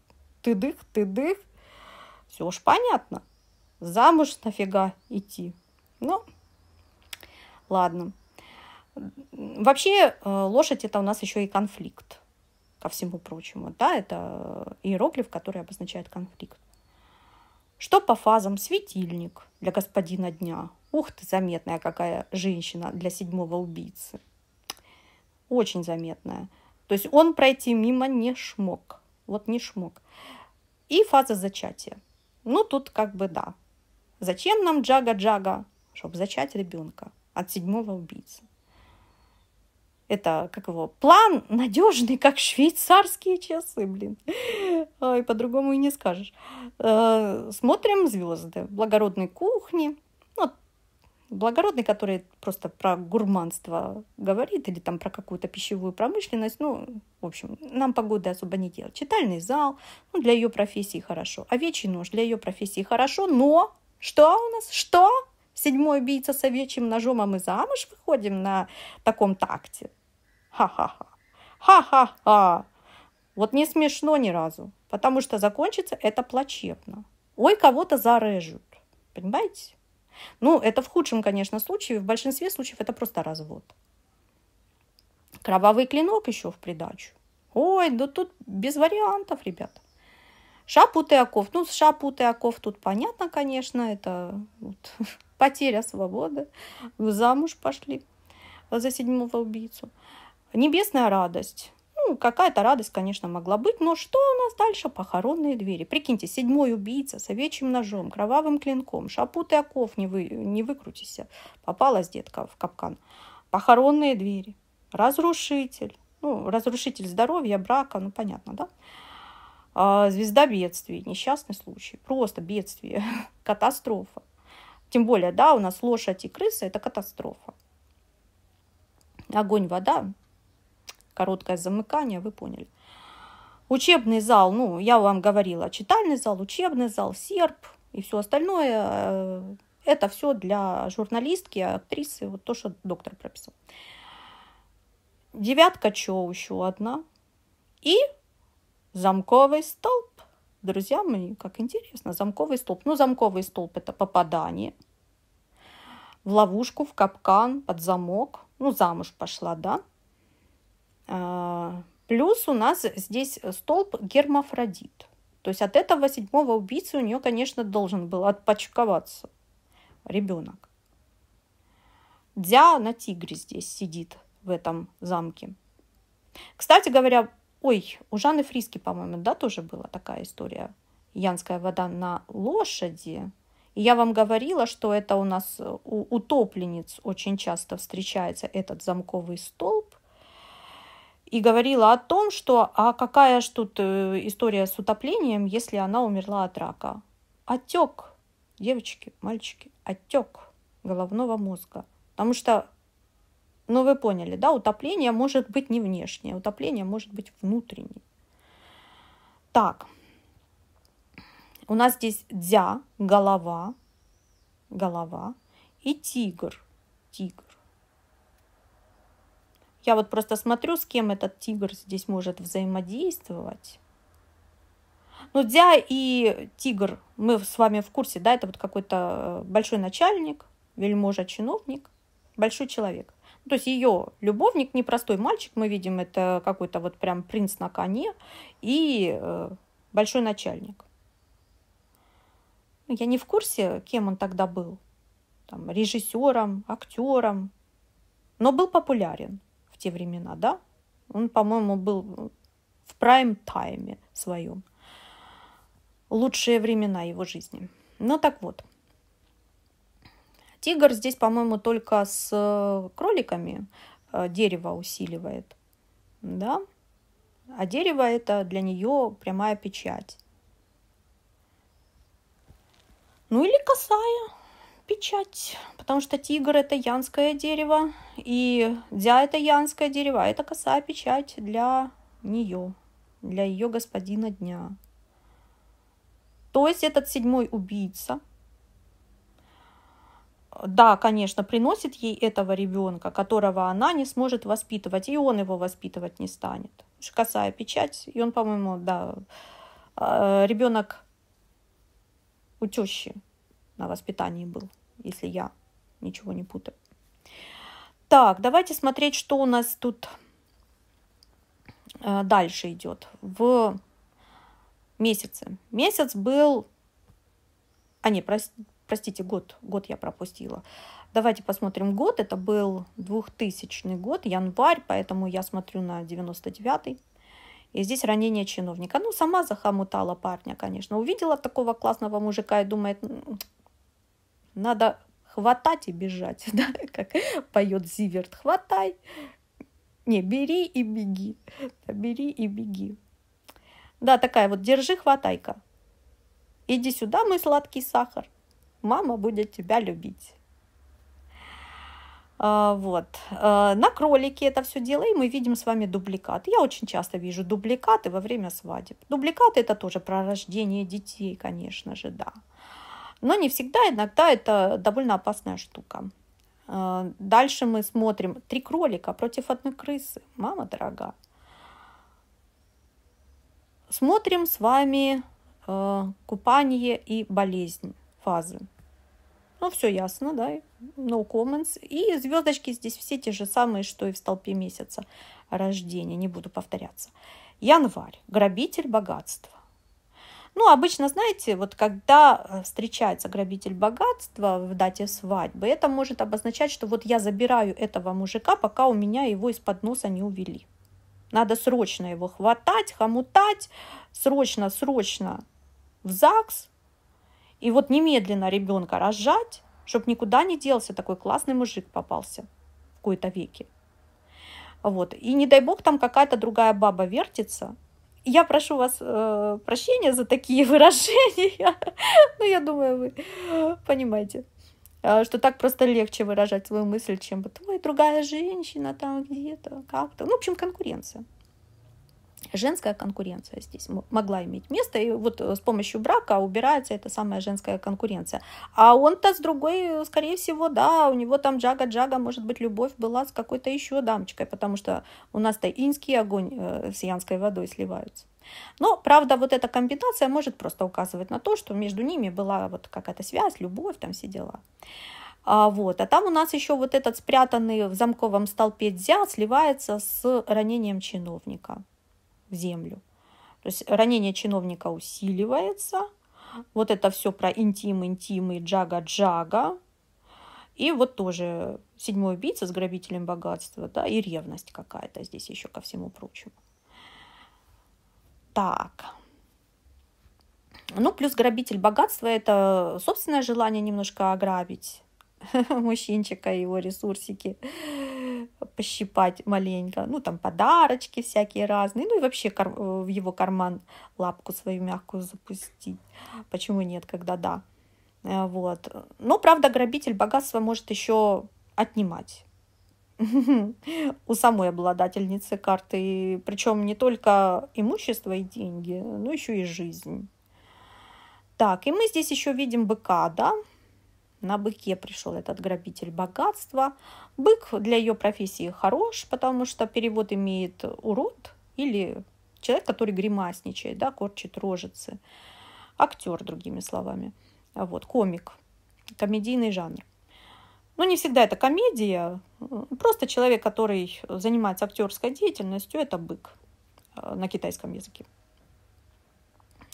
Ты дых, ты дых. Все уж понятно. Замуж нафига идти. Ну, ладно. Вообще, э, лошадь это у нас еще и конфликт, ко всему прочему. Да, это иероглиф, который обозначает конфликт. Что по фазам светильник для господина дня? Ух ты, заметная какая женщина для седьмого убийцы. Очень заметная. То есть он пройти мимо не шмог. Вот не шмог. И фаза зачатия. Ну, тут как бы да. Зачем нам джага-джага? Чтобы зачать ребенка от седьмого убийцы это, как его, план надежный, как швейцарские часы, блин. И по-другому и не скажешь. Э, смотрим звезды, благородной кухни, ну, благородный, который просто про гурманство говорит или там про какую-то пищевую промышленность, ну, в общем, нам погоды особо не делать. Читальный зал, ну, для ее профессии хорошо. Овечий нож для ее профессии хорошо, но что у нас? Что? Седьмой убийца с овечьим ножом, а мы замуж выходим на таком такте. Ха-ха-ха. Ха-ха-ха. Вот не смешно ни разу, потому что закончится это плачевно. Ой, кого-то зарежут. Понимаете? Ну, это в худшем, конечно, случае. В большинстве случаев это просто развод. Кровавый клинок еще в придачу. Ой, да тут без вариантов, ребят. Шапут и оков. Ну, с шапут и оков тут понятно, конечно, это вот, потеря свободы. Замуж пошли за седьмого убийцу. Небесная радость. Ну, какая-то радость, конечно, могла быть, но что у нас дальше? Похоронные двери. Прикиньте, седьмой убийца с овечьим ножом, кровавым клинком, шапут и оков не, вы, не выкрутись, Попалась детка в капкан. Похоронные двери. Разрушитель. Ну, разрушитель здоровья, брака, ну, понятно, да? А, звезда бедствий, несчастный случай, просто бедствие, катастрофа. Тем более, да, у нас лошадь и крыса – это катастрофа. Огонь, вода короткое замыкание, вы поняли. Учебный зал, ну, я вам говорила, читальный зал, учебный зал, серп и все остальное. Э, это все для журналистки, актрисы, вот то, что доктор прописал. Девятка чё еще одна. И замковый столб. Друзья мои, как интересно, замковый столб. Ну, замковый столб – это попадание в ловушку, в капкан, под замок. Ну, замуж пошла, да? А, плюс у нас здесь столб гермафродит. То есть от этого седьмого убийцы у нее, конечно, должен был отпочковаться ребенок. Дя на тигре здесь сидит в этом замке. Кстати говоря, ой, у Жанны Фриски, по-моему, да, тоже была такая история. Янская вода на лошади. И я вам говорила, что это у нас у утопленниц очень часто встречается этот замковый стол и говорила о том, что а какая ж тут э, история с утоплением, если она умерла от рака. Отек, девочки, мальчики, отек головного мозга. Потому что, ну вы поняли, да, утопление может быть не внешнее, утопление может быть внутреннее. Так, у нас здесь дзя, голова, голова и тигр, тигр. Я вот просто смотрю, с кем этот тигр здесь может взаимодействовать. Ну, Дзя и тигр, мы с вами в курсе, да, это вот какой-то э, большой начальник, вельможа, чиновник, большой человек. То есть ее любовник, непростой мальчик, мы видим, это какой-то вот прям принц на коне и э, большой начальник. Ну, я не в курсе, кем он тогда был. Там, режиссером, актером, но был популярен те времена, да? Он, по-моему, был в прайм-тайме своем. Лучшие времена его жизни. Ну так вот. Тигр здесь, по-моему, только с э, кроликами э, дерево усиливает. Да? А дерево это для нее прямая печать. Ну или косая печать, потому что тигр это янское дерево, и дзя это янское дерево, а это косая печать для нее, для ее господина дня. То есть этот седьмой убийца, да, конечно, приносит ей этого ребенка, которого она не сможет воспитывать, и он его воспитывать не станет. Косая печать, и он, по-моему, да, э, ребенок у тещи на воспитании был если я ничего не путаю. Так, давайте смотреть, что у нас тут э, дальше идет. В месяце. Месяц был... А, не, простите, год. Год я пропустила. Давайте посмотрим год. Это был 2000 год, январь, поэтому я смотрю на 99-й. И здесь ранение чиновника. Ну, сама захомутала парня, конечно. Увидела такого классного мужика и думает, надо хватать и бежать, да, как поет Зиверт. Хватай, не, бери и беги. Да, бери и беги. Да, такая вот, держи, хватайка. Иди сюда, мой сладкий сахар. Мама будет тебя любить. А, вот. А, на кролике это все дело, и мы видим с вами дубликаты. Я очень часто вижу дубликаты во время свадеб. Дубликаты это тоже про рождение детей, конечно же, да. Но не всегда, иногда это довольно опасная штука. Э, дальше мы смотрим три кролика против одной крысы. Мама дорога. Смотрим с вами э, купание и болезнь фазы. Ну, все ясно, да, no comments. И звездочки здесь все те же самые, что и в столпе месяца рождения, не буду повторяться. Январь, грабитель богатства. Ну, обычно, знаете, вот когда э, встречается грабитель богатства в дате свадьбы, это может обозначать, что вот я забираю этого мужика, пока у меня его из-под носа не увели. Надо срочно его хватать, хомутать, срочно, срочно в ЗАГС. И вот немедленно ребенка рожать, чтобы никуда не делся такой классный мужик попался в какой-то веке. Вот. И не дай бог там какая-то другая баба вертится – я прошу вас э, прощения за такие выражения, ну я думаю, вы понимаете, э, что так просто легче выражать свою мысль, чем вот, ой, другая женщина там где-то, как-то. Ну, в общем, конкуренция женская конкуренция здесь могла иметь место, и вот э, с помощью брака убирается эта самая женская конкуренция. А он-то с другой, э, скорее всего, да, у него там джага-джага, может быть, любовь была с какой-то еще дамочкой, потому что у нас-то инский огонь э, с янской водой сливаются. Но, правда, вот эта комбинация может просто указывать на то, что между ними была вот какая-то связь, любовь, там все дела. А, вот. а там у нас еще вот этот спрятанный в замковом столпе дзя сливается с ранением чиновника в землю. То есть ранение чиновника усиливается. Вот это все про интим, интим и джага-джага. И вот тоже седьмой убийца с грабителем богатства, да, и ревность какая-то здесь еще ко всему прочему. Так. Ну, плюс грабитель богатства – это собственное желание немножко ограбить мужчинчика его ресурсики пощипать маленько. Ну, там подарочки всякие разные. Ну, и вообще кар- э, в его карман лапку свою мягкую запустить. Почему нет, когда да. Э, вот. Но, правда, грабитель богатства может еще отнимать у самой обладательницы карты. Причем не только имущество и деньги, но еще и жизнь. Так, и мы здесь еще видим быка, да? На быке пришел этот грабитель богатства. Бык для ее профессии хорош, потому что перевод имеет урод или человек, который гримасничает, да, корчит рожицы. Актер, другими словами. Вот, комик. Комедийный жанр. Но ну, не всегда это комедия. Просто человек, который занимается актерской деятельностью, это бык э, на китайском языке.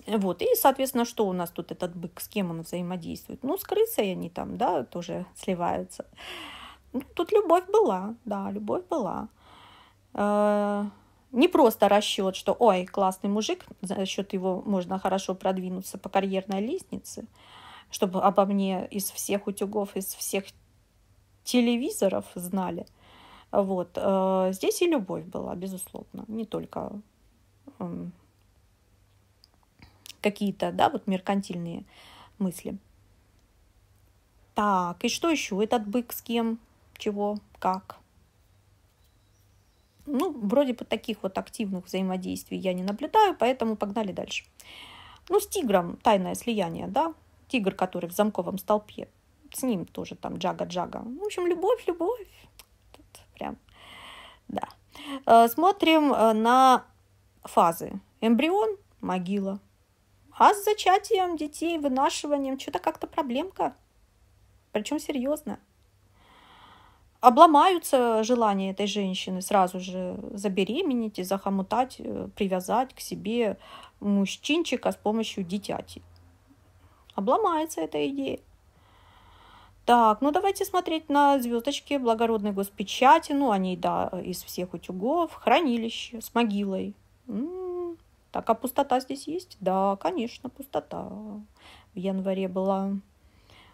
Вот, и, соответственно, что у нас тут этот бык, с кем он взаимодействует? Ну, с крысой они там, да, тоже сливаются. Ну, тут любовь была, да, любовь была. Э, не просто расчет, что, ой, классный мужик, за счет его можно хорошо продвинуться по карьерной лестнице, чтобы обо мне из всех утюгов, из всех телевизоров знали. Вот, э, здесь и любовь была, безусловно, не только какие-то, да, вот меркантильные мысли. Так, и что еще? Этот бык с кем? Чего? Как? Ну, вроде бы таких вот активных взаимодействий я не наблюдаю, поэтому погнали дальше. Ну, с тигром тайное слияние, да? Тигр, который в замковом столпе. С ним тоже там джага-джага. В общем, любовь, любовь. Тут прям, да. Э, смотрим э, на фазы. Эмбрион, могила, а с зачатием детей, вынашиванием, что-то как-то проблемка. Причем серьезно. Обломаются желания этой женщины сразу же забеременеть и захомутать, э, привязать к себе мужчинчика с помощью дитяти. Обломается эта идея. Так, ну давайте смотреть на звездочки благородной госпечати. Ну, они, да, из всех утюгов. Хранилище с могилой. М -м, так, а пустота здесь есть? Да, конечно, пустота в январе была.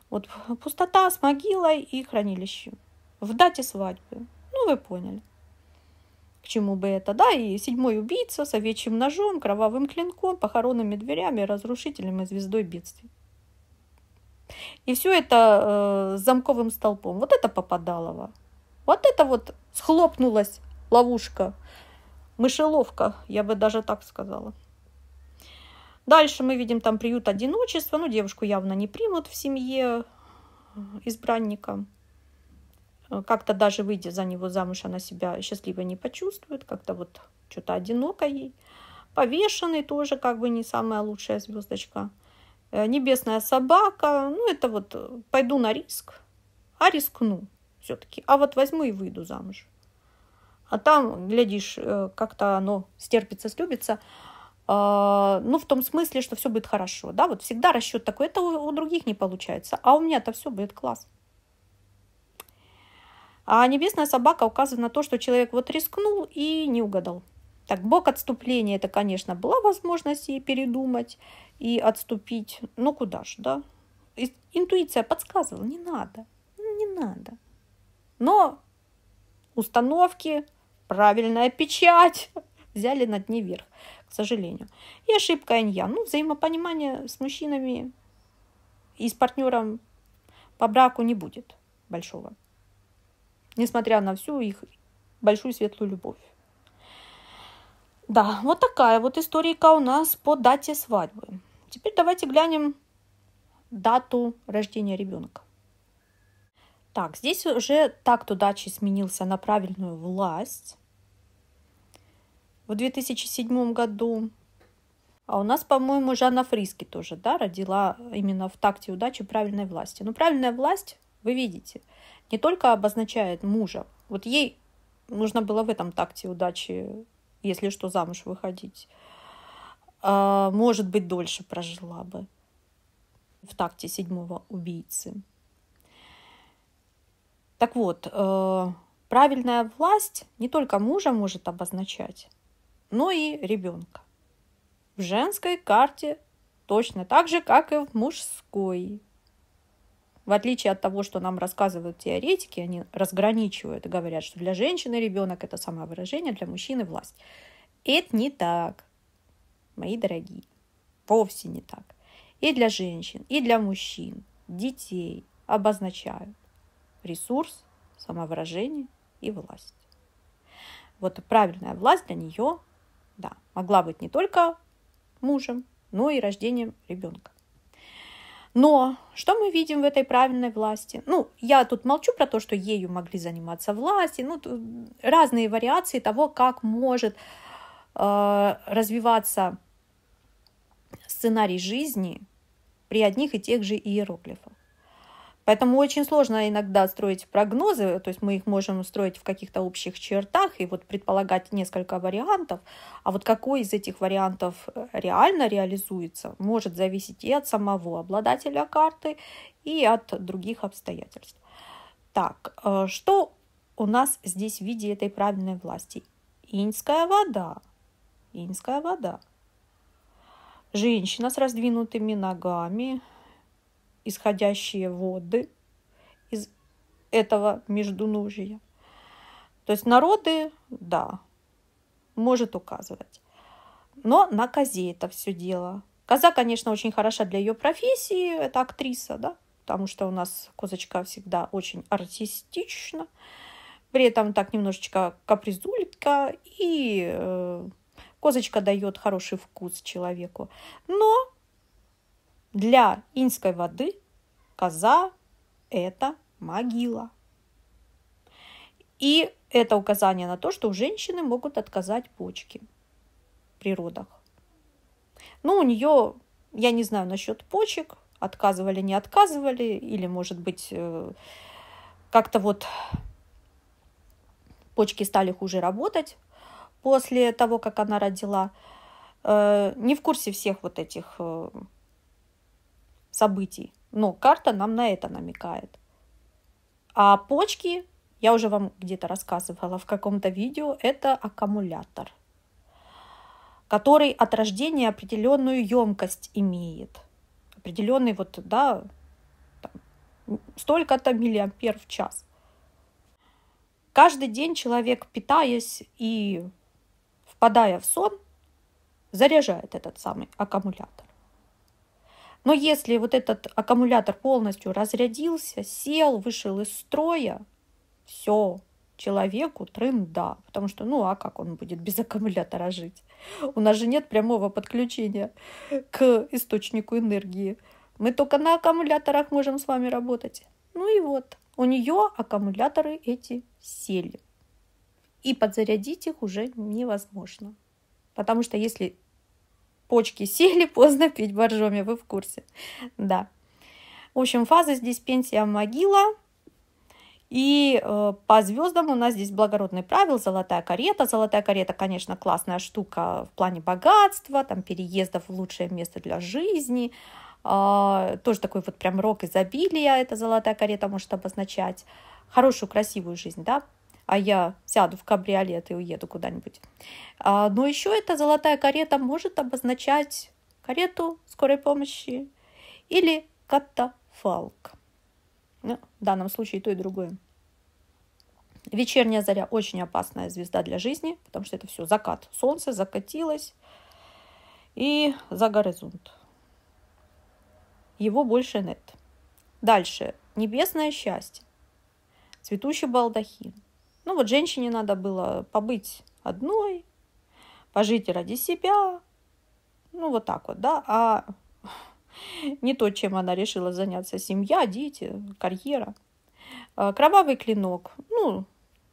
Вот пустота с могилой и хранилищем. В дате свадьбы. Ну, вы поняли. К чему бы это, да? И седьмой убийца с овечьим ножом, кровавым клинком, похоронными дверями, разрушителем и звездой бедствий. И все это э, с замковым столпом. Вот это попадалово. Вот это вот схлопнулась ловушка мышеловка, я бы даже так сказала. Дальше мы видим там приют одиночества, ну, девушку явно не примут в семье э, избранника. Э, как-то даже выйдя за него замуж, она себя счастливой не почувствует, как-то вот что-то одиноко ей. Повешенный тоже как бы не самая лучшая звездочка. Э, небесная собака, ну, это вот пойду на риск, а рискну все-таки. А вот возьму и выйду замуж. А там, глядишь, э, как-то оно стерпится, слюбится. А, ну, в том смысле, что все будет хорошо. Да, вот всегда расчет такой. Это у других не получается. А у меня это все будет класс. А небесная собака указывает на то, что человек вот рискнул и не угадал. Так, бог отступления, это, конечно, была возможность и передумать, и отступить. Ну, куда ж, да? Интуиция подсказывала, не надо, не надо. Но установки, Правильная печать! Взяли над ней верх, к сожалению. И ошибка инья. Ну, взаимопонимание с мужчинами и с партнером по браку не будет большого. Несмотря на всю их большую светлую любовь. Да, вот такая вот историка у нас по дате свадьбы. Теперь давайте глянем дату рождения ребенка. Так, здесь уже такт удачи сменился на правильную власть в 2007 году. А у нас, по-моему, Жанна Фриски тоже да, родила именно в такте удачи правильной власти. Но ну, правильная власть, вы видите, не только обозначает мужа. Вот ей нужно было в этом такте удачи, если что, замуж выходить. А, может быть, дольше прожила бы в такте седьмого убийцы. Так вот, э, правильная власть не только мужа может обозначать, но и ребенка. В женской карте точно так же, как и в мужской. В отличие от того, что нам рассказывают теоретики, они разграничивают и говорят, что для женщины ребенок это самовыражение, для мужчины власть. Это не так, мои дорогие. Вовсе не так. И для женщин, и для мужчин детей обозначают ресурс, самовыражение и власть. Вот правильная власть для нее, да, могла быть не только мужем, но и рождением ребенка. Но что мы видим в этой правильной власти? Ну, я тут молчу про то, что ею могли заниматься власти, ну, разные вариации того, как может э, развиваться сценарий жизни при одних и тех же иероглифах. Поэтому очень сложно иногда строить прогнозы, то есть мы их можем строить в каких-то общих чертах и вот предполагать несколько вариантов, а вот какой из этих вариантов э, реально реализуется, может зависеть и от самого обладателя карты, и от других обстоятельств. Так, э, что у нас здесь в виде этой правильной власти? Инская вода, инская вода, женщина с раздвинутыми ногами, исходящие воды из этого междунужья. То есть народы, да, может указывать. Но на козе это все дело. Коза, конечно, очень хороша для ее профессии, это актриса, да, потому что у нас козочка всегда очень артистична, при этом так немножечко капризулька, и э, козочка дает хороший вкус человеку. Но для инской воды коза – это могила. И это указание на то, что у женщины могут отказать почки при родах. Ну, у нее, я не знаю насчет почек, отказывали, не отказывали, или, может быть, э, как-то вот почки стали хуже работать после того, как она родила. Э, не в курсе всех вот этих э, событий. Но карта нам на это намекает. А почки, я уже вам где-то рассказывала в каком-то видео, это аккумулятор, который от рождения определенную емкость имеет. Определенный вот, да, столько-то миллиампер в час. Каждый день человек, питаясь и впадая в сон, заряжает этот самый аккумулятор. Но если вот этот аккумулятор полностью разрядился, сел, вышел из строя, все, человеку трында. Потому что, ну а как он будет без аккумулятора жить? У нас же нет прямого подключения к источнику энергии. Мы только на аккумуляторах можем с вами работать. Ну и вот, у нее аккумуляторы эти сели. И подзарядить их уже невозможно. Потому что если почки сели, поздно пить боржоми, вы в курсе. Да. В общем, фаза здесь пенсия могила. И э, по звездам у нас здесь благородный правил, золотая карета. Золотая карета, конечно, классная штука в плане богатства, там переездов в лучшее место для жизни. Э, тоже такой вот прям рок изобилия эта золотая карета может обозначать. Хорошую, красивую жизнь, да, а я сяду в кабриолет и уеду куда-нибудь. а Но еще эта золотая карета может обозначать карету скорой помощи или катафалк. Ну, в данном случае то и другое. Вечерняя заря очень опасная звезда для жизни, потому что это все закат. Солнце закатилось и за горизонт. Его больше нет. Дальше. Небесное счастье. Цветущий балдахин. Ну вот женщине надо было побыть одной, пожить ради себя, ну вот так вот, да, а не то, чем она решила заняться, семья, дети, карьера. А, кровавый клинок, ну,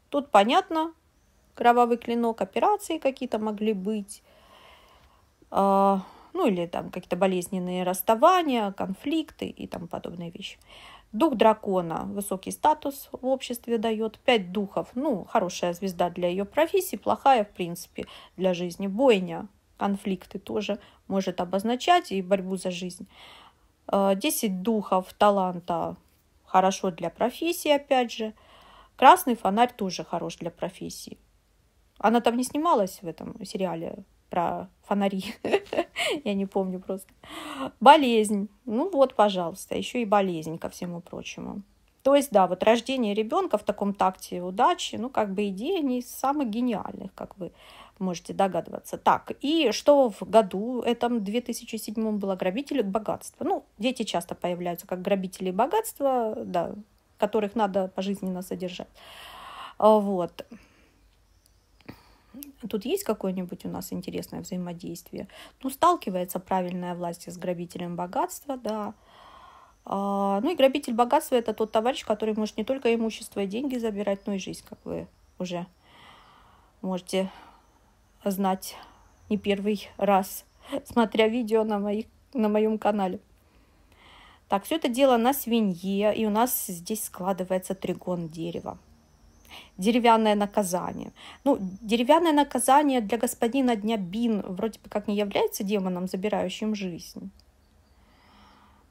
тут понятно, кровавый клинок, операции какие-то могли быть, а, ну или там какие-то болезненные расставания, конфликты и там подобные вещи. Дух дракона высокий статус в обществе дает. Пять духов, ну, хорошая звезда для ее профессии, плохая, в принципе, для жизни. Бойня, конфликты тоже может обозначать и борьбу за жизнь. Э, десять духов таланта хорошо для профессии, опять же. Красный фонарь тоже хорош для профессии. Она там не снималась в этом сериале про фонари. Я не помню просто. Болезнь. Ну вот, пожалуйста, еще и болезнь ко всему прочему. То есть, да, вот рождение ребенка в таком такте удачи, ну, как бы идея не из самых гениальных, как вы можете догадываться. Так, и что в году этом 2007 было грабителю богатства? Ну, дети часто появляются как грабители богатства, да, которых надо пожизненно содержать. Вот. Тут есть какое-нибудь у нас интересное взаимодействие? Ну, сталкивается правильная власть с грабителем богатства, да. А, ну и грабитель богатства – это тот товарищ, который может не только имущество и деньги забирать, но и жизнь, как вы уже можете знать не первый раз, смотря видео на, моих, на моем канале. Так, все это дело на свинье, и у нас здесь складывается тригон дерева деревянное наказание. Ну, деревянное наказание для господина дня Бин вроде бы как не является демоном, забирающим жизнь.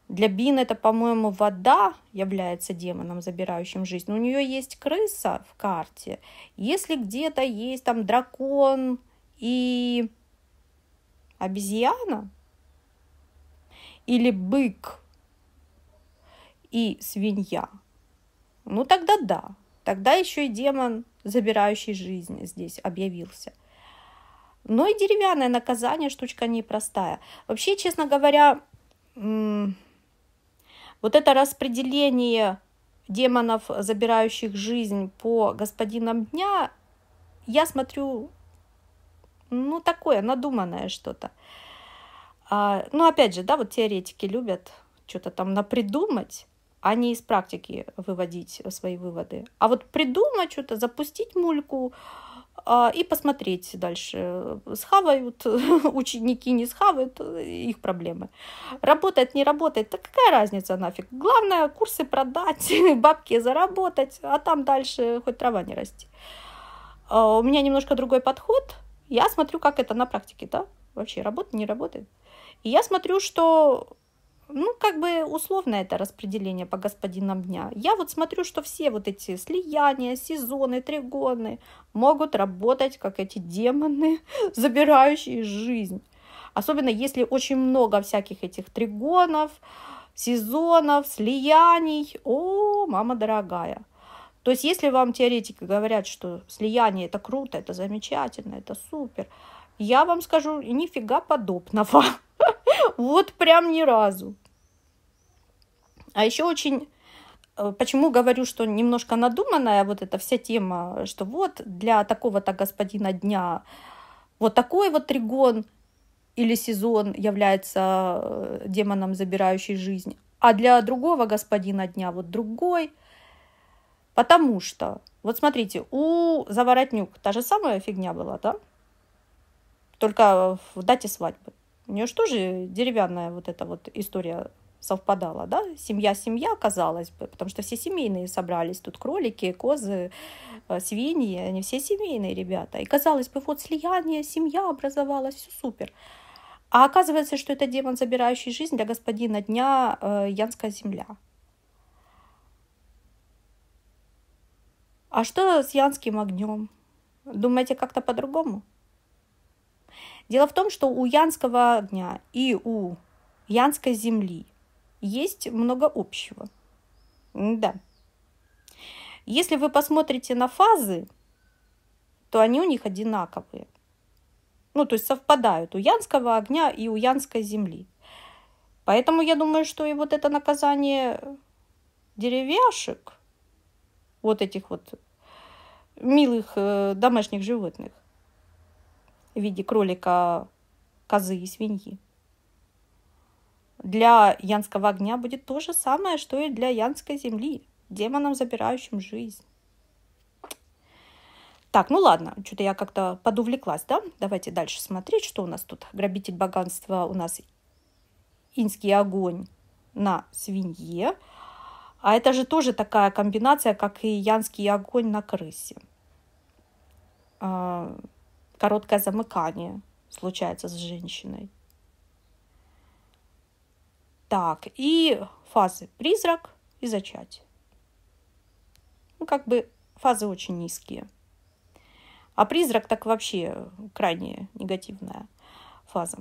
Для Бин это, по-моему, вода является демоном, забирающим жизнь. Но у нее есть крыса в карте. Если где-то есть там дракон и обезьяна или бык и свинья, ну тогда да, Тогда еще и демон, забирающий жизнь, здесь объявился. Но ну и деревянное наказание, штучка непростая. Вообще, честно говоря, вот это распределение демонов, забирающих жизнь по господинам дня, я смотрю, ну, такое надуманное что-то. А, ну, опять же, да, вот теоретики любят что-то там напридумать, а не из практики выводить свои выводы. А вот придумать что-то, запустить мульку а, и посмотреть дальше. Схавают ученики, не схавают, их проблемы. Работает, не работает, так какая разница нафиг. Главное, курсы продать, бабки заработать, а там дальше хоть трава не расти. А, у меня немножко другой подход. Я смотрю, как это на практике, да? Вообще работает, не работает. И я смотрю, что ну, как бы условно это распределение по господинам дня. Я вот смотрю, что все вот эти слияния, сезоны, тригоны могут работать, как эти демоны, забирающие жизнь. Особенно если очень много всяких этих тригонов, сезонов, слияний. О, мама дорогая. То есть, если вам теоретики говорят, что слияние это круто, это замечательно, это супер, я вам скажу, нифига подобного. Вот прям ни разу. А еще очень э, почему говорю, что немножко надуманная вот эта вся тема, что вот для такого-то господина дня вот такой вот тригон или сезон является э, демоном, забирающий жизнь, а для другого господина дня вот другой. Потому что, вот смотрите, у Заворотнюк та же самая фигня была, да? только в дате свадьбы. У нее же тоже деревянная вот эта вот история совпадала, да? Семья-семья, казалось бы, потому что все семейные собрались. Тут кролики, козы, э, свиньи, они все семейные ребята. И казалось бы, вот слияние, семья образовалась, все супер. А оказывается, что это демон, забирающий жизнь для господина дня э, Янская земля. А что с Янским огнем? Думаете, как-то по-другому? Дело в том, что у Янского огня и у Янской земли есть много общего. Да. Если вы посмотрите на фазы, то они у них одинаковые. Ну, то есть совпадают у Янского огня и у Янской земли. Поэтому я думаю, что и вот это наказание деревяшек, вот этих вот милых э, домашних животных, в виде кролика, козы и свиньи. Для янского огня будет то же самое, что и для янской земли, демоном, забирающим жизнь. Так, ну ладно, что-то я как-то подувлеклась, да? Давайте дальше смотреть, что у нас тут. Грабитель богатства у нас инский огонь на свинье. А это же тоже такая комбинация, как и янский огонь на крысе. А, короткое замыкание случается с женщиной. Так, и фазы призрак и зачатие. Ну, как бы фазы очень низкие. А призрак так вообще крайне негативная фаза.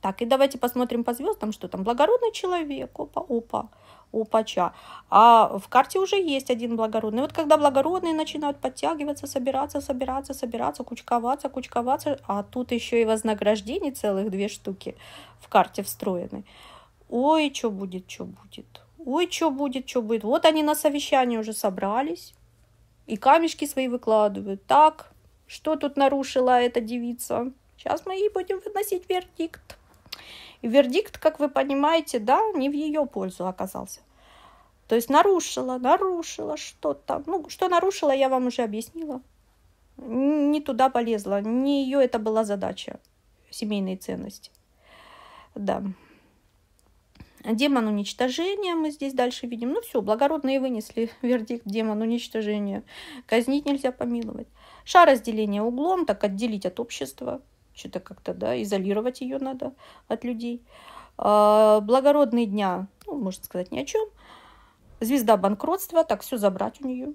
Так, и давайте посмотрим по звездам, что там. Благородный человек, опа, опа упача. А в карте уже есть один благородный. Вот когда благородные начинают подтягиваться, собираться, собираться, собираться, кучковаться, кучковаться, а тут еще и вознаграждение целых две штуки в карте встроены. Ой, что будет, что будет. Ой, что будет, что будет. Вот они на совещании уже собрались и камешки свои выкладывают. Так, что тут нарушила эта девица? Сейчас мы ей будем выносить вердикт. И вердикт, как вы понимаете, да, не в ее пользу оказался. То есть нарушила, нарушила что-то. Ну, что нарушила, я вам уже объяснила. Не туда полезла, не ее это была задача, семейные ценности. Да. Демон уничтожения мы здесь дальше видим. Ну все, благородные вынесли вердикт демон уничтожения. Казнить нельзя помиловать. Шар разделения углом, так отделить от общества. Что-то как-то, да, изолировать ее надо от людей. А, благородные дня, ну, можно сказать, ни о чем. Звезда банкротства, так все забрать у нее.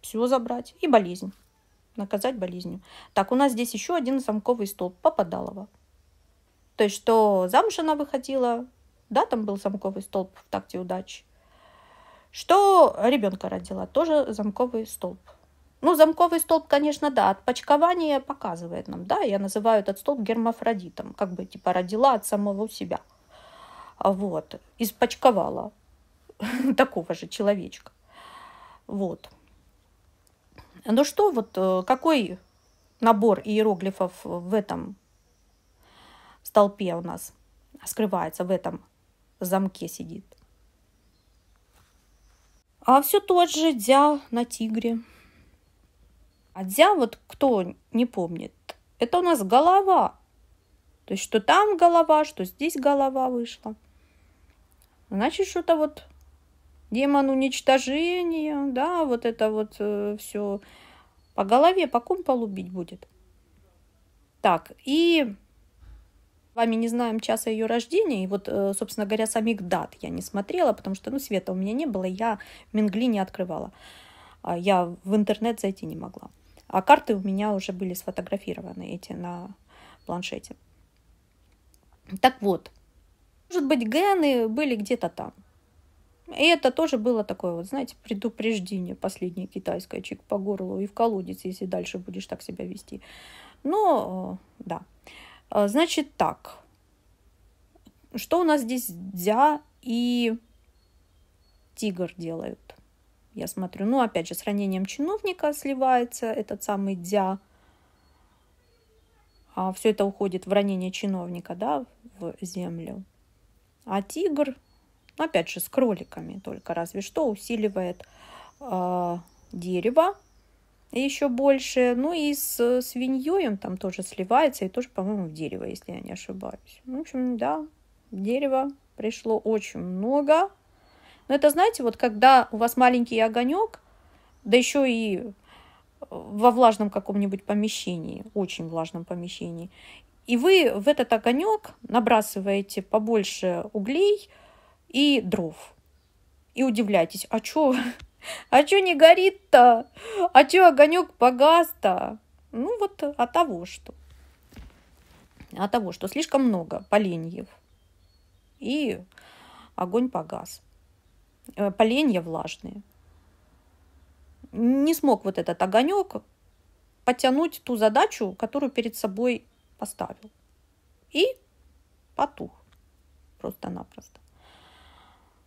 Все забрать. И болезнь. Наказать болезнью. Так, у нас здесь еще один замковый столб. Попадалова. То есть, что замуж она выходила, да, там был замковый столб в такте удачи. Что ребенка родила, тоже замковый столб. Ну, замковый столб, конечно, да, отпочкование показывает нам, да, я называю этот столб гермафродитом, как бы типа родила от самого себя. А вот, испочковала такого же человечка. Вот. Ну что, вот э, какой набор иероглифов в этом столпе у нас скрывается, в этом замке сидит? А все тот же дя на тигре. А дзя, вот кто не помнит, это у нас голова. То есть, что там голова, что здесь голова вышла. Значит, что-то вот демон уничтожения, да, вот это вот э, все по голове, по ком полубить будет. Так, и вами не знаем часа ее рождения, и вот, э, собственно говоря, самих дат я не смотрела, потому что, ну, света у меня не было, я Мингли не открывала. А я в интернет зайти не могла. А карты у меня уже были сфотографированы эти на планшете. Так вот, может быть, гены были где-то там. И это тоже было такое, вот, знаете, предупреждение последнее китайское, чик по горлу и в колодец, если дальше будешь так себя вести. Но, э, да. Э, значит так, что у нас здесь дзя и тигр делают? я смотрю. Ну, опять же, с ранением чиновника сливается этот самый дя. А все это уходит в ранение чиновника, да, в землю. А тигр, ну, опять же, с кроликами только, разве что усиливает э, дерево еще больше. Ну и с свиньей он там тоже сливается, и тоже, по-моему, в дерево, если я не ошибаюсь. В общем, да, дерево пришло очень много. Но ну, это, знаете, вот когда у вас маленький огонек, да еще и э, во влажном каком-нибудь помещении, очень влажном помещении, и вы в этот огонек набрасываете побольше углей и дров. И удивляетесь, а чё, а чё не горит-то? А чё огонек погас-то? Ну вот э, от того, что от того, что слишком много поленьев. И огонь погас. Э, поленья влажные. Не смог вот этот огонек потянуть ту задачу, которую перед собой поставил. И потух. Просто-напросто.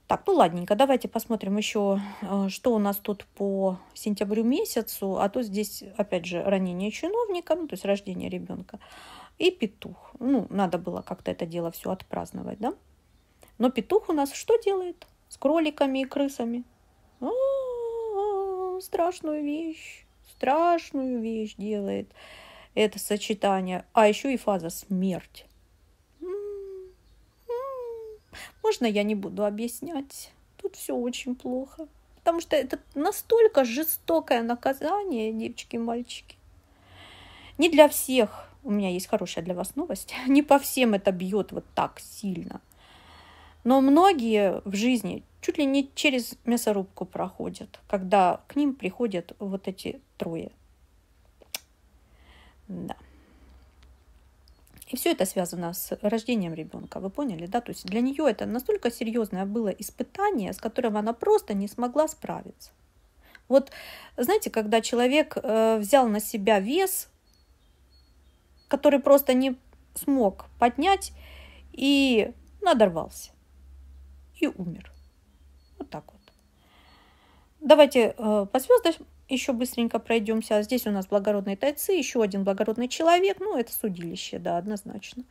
Так, ну ладненько, давайте посмотрим еще, э, что у нас тут по сентябрю месяцу. А то здесь, опять же, ранение чиновника, ну, то есть рождение ребенка, и петух. Ну, надо было как-то это дело все отпраздновать, да? Но петух у нас что делает? с кроликами и крысами. а страшную вещь, страшную вещь делает это сочетание. А еще и фаза смерть. М-м-м. Можно я не буду объяснять? Тут все очень плохо. Потому что это настолько жестокое наказание, девочки и мальчики. Не для всех. У меня есть хорошая для вас новость. Не по всем это бьет вот так сильно. Но многие в жизни чуть ли не через мясорубку проходят, когда к ним приходят вот эти трое. Да. И все это связано с рождением ребенка, вы поняли, да? То есть для нее это настолько серьезное было испытание, с которым она просто не смогла справиться. Вот знаете, когда человек э, взял на себя вес, который просто не смог поднять и надорвался и умер. Вот так вот. Давайте э, по звездам еще быстренько пройдемся. Здесь у нас благородные тайцы, еще один благородный человек. Ну, это судилище, да, однозначно.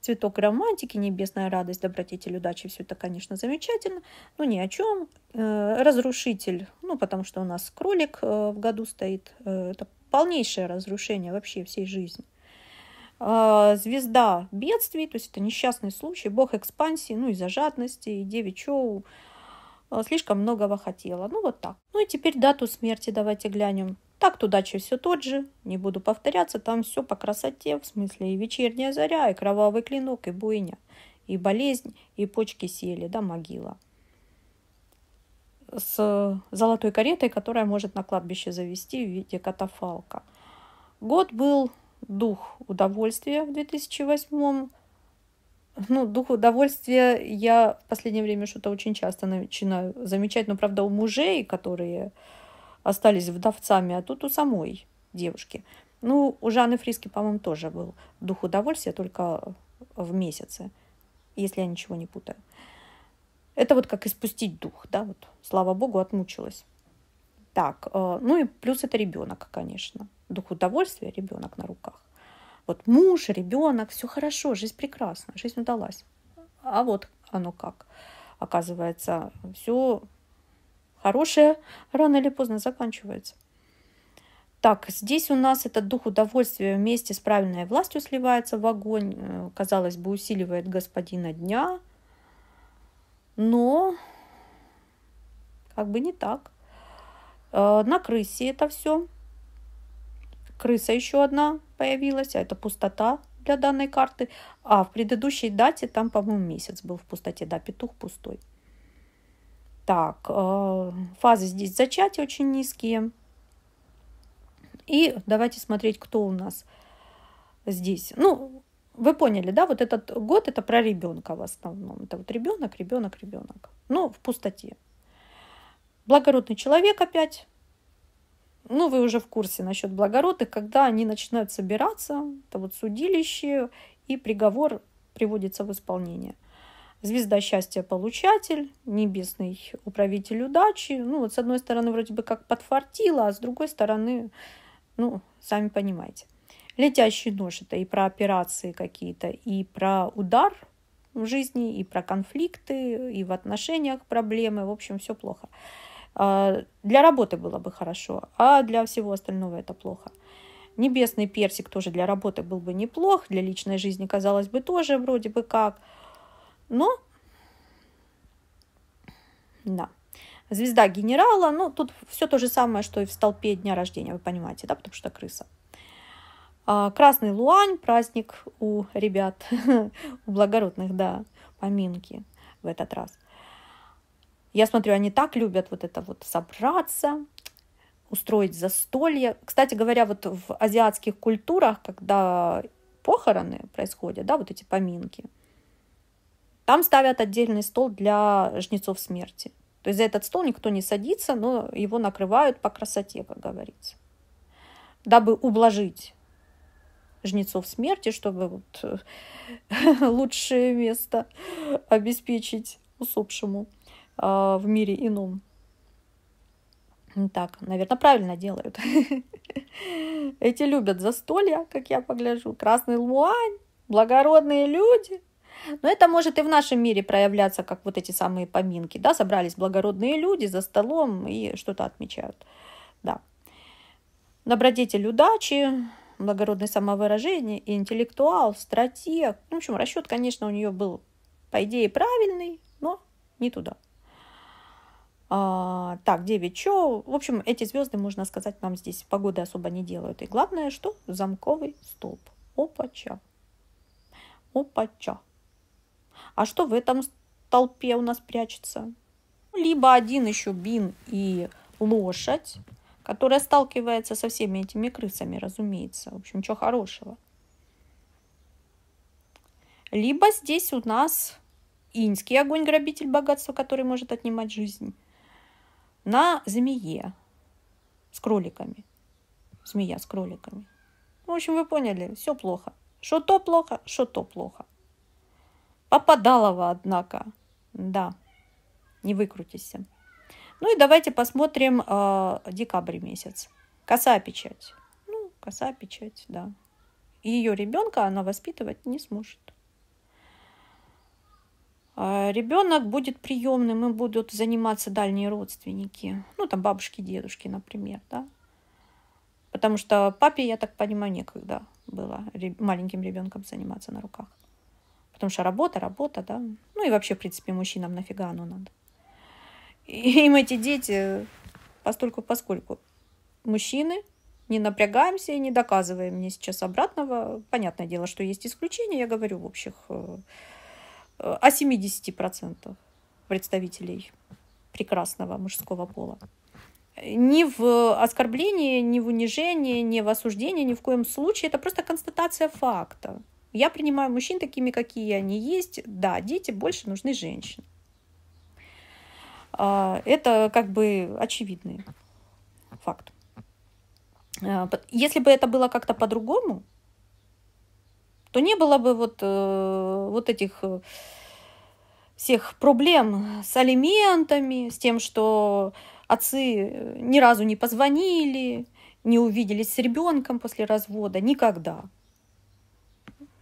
Цветок романтики, небесная радость, добродетель, удачи, все это, конечно, замечательно, но ни о чем. Э, разрушитель, ну, потому что у нас кролик э, в году стоит, это полнейшее разрушение вообще всей жизни. Э, звезда бедствий, то есть это несчастный случай, бог экспансии, ну из-за жадности, и девичоу, э, слишком многого хотела. Ну вот так. Ну и теперь дату смерти давайте глянем. Так удачи все тот же, не буду повторяться, там все по красоте, в смысле и вечерняя заря, и кровавый клинок, и буйня, и болезнь, и почки сели, да, могила. С золотой каретой, которая может на кладбище завести в виде катафалка. Год был дух удовольствия в 2008. Ну, дух удовольствия я в последнее время что-то очень часто начинаю замечать. Но, правда, у мужей, которые остались вдовцами, а тут у самой девушки. Ну, у Жанны Фриски, по-моему, тоже был дух удовольствия, только в месяце, если я ничего не путаю. Это вот как испустить дух, да, вот, слава богу, отмучилась. Так, э, ну и плюс это ребенок, конечно дух удовольствия ребенок на руках. Вот муж, ребенок, все хорошо, жизнь прекрасна, жизнь удалась. А вот оно как. Оказывается, все хорошее рано или поздно заканчивается. Так, здесь у нас этот дух удовольствия вместе с правильной властью сливается в огонь, э, казалось бы, усиливает господина дня, но как бы не так. Э, на крысе это все крыса еще одна появилась, а это пустота для данной карты. А в предыдущей дате там, по-моему, месяц был в пустоте, да, петух пустой. Так, э, фазы здесь зачатия очень низкие. И давайте смотреть, кто у нас здесь. Ну, вы поняли, да, вот этот год это про ребенка в основном. Это вот ребенок, ребенок, ребенок. Ну, в пустоте. Благородный человек опять ну, вы уже в курсе насчет благородных, когда они начинают собираться, это вот судилище, и приговор приводится в исполнение. Звезда счастья получатель, небесный управитель удачи. Ну, вот с одной стороны вроде бы как подфартило, а с другой стороны, ну, сами понимаете. Летящий нож это и про операции какие-то, и про удар в жизни, и про конфликты, и в отношениях проблемы. В общем, все плохо. А, для работы было бы хорошо, а для всего остального это плохо. Небесный персик тоже для работы был бы неплох, для личной жизни, казалось бы, тоже вроде бы как. Но, да. Звезда генерала, ну, тут все то же самое, что и в столпе дня рождения, вы понимаете, да, потому что крыса. А, красный Луань, праздник у ребят, у благородных, да, поминки в этот раз. Я смотрю, они так любят вот это вот собраться, устроить застолье. Кстати говоря, вот в азиатских культурах, когда похороны происходят, да, вот эти поминки, там ставят отдельный стол для жнецов смерти. То есть за этот стол никто не садится, но его накрывают по красоте, как говорится, дабы ублажить жнецов смерти, чтобы вот лучшее место обеспечить усопшему. А, в мире ином. Так, наверное, правильно делают. Эти любят застолья, как я погляжу, красный луань, благородные люди. Но это может и в нашем мире проявляться, как вот эти самые поминки, да, собрались благородные люди за столом и что-то отмечают, да. Добродетель удачи, благородное самовыражение, и интеллектуал, стратег. В общем, расчет, конечно, у нее был, по идее, правильный, но не туда. А, так, 9 чё. В общем, эти звезды, можно сказать, нам здесь погоды особо не делают. И главное, что замковый столб. опа Опача. А что в этом толпе у нас прячется? Либо один еще бин и лошадь, которая сталкивается со всеми этими крысами, разумеется. В общем, что хорошего. Либо здесь у нас инский огонь-грабитель богатства, который может отнимать жизнь на змее с кроликами. Змея с кроликами. Ну, в общем, вы поняли, все плохо. Что то плохо, что то плохо. Попадалова, однако. Да, не выкрутись. Ну и давайте посмотрим э, декабрь месяц. Коса печать. Ну, коса печать, да. Ее ребенка она воспитывать не сможет. А, ребенок будет приемным, им будут заниматься дальние родственники. Ну, там бабушки, дедушки, например, да. Потому что папе, я так понимаю, некогда было маленьким ребенком заниматься на руках. Потому что работа, работа, да. Ну и вообще, в принципе, мужчинам нафига оно надо. И им эти дети постольку поскольку. Мужчины, не напрягаемся и не доказываем мне сейчас обратного. Понятное дело, что есть исключения, я говорю в общих э, о 70% представителей прекрасного мужского пола. Ни в оскорблении, ни в унижении, ни в осуждении, ни в коем случае. Это просто констатация факта. Я принимаю мужчин такими, какие они есть. Да, дети больше нужны женщин. А, это как бы очевидный факт. А, если бы это было как-то по-другому, то не было бы вот, э, вот этих э, всех проблем с алиментами, с тем, что отцы э, ни разу не позвонили, не увиделись с ребенком после развода, никогда.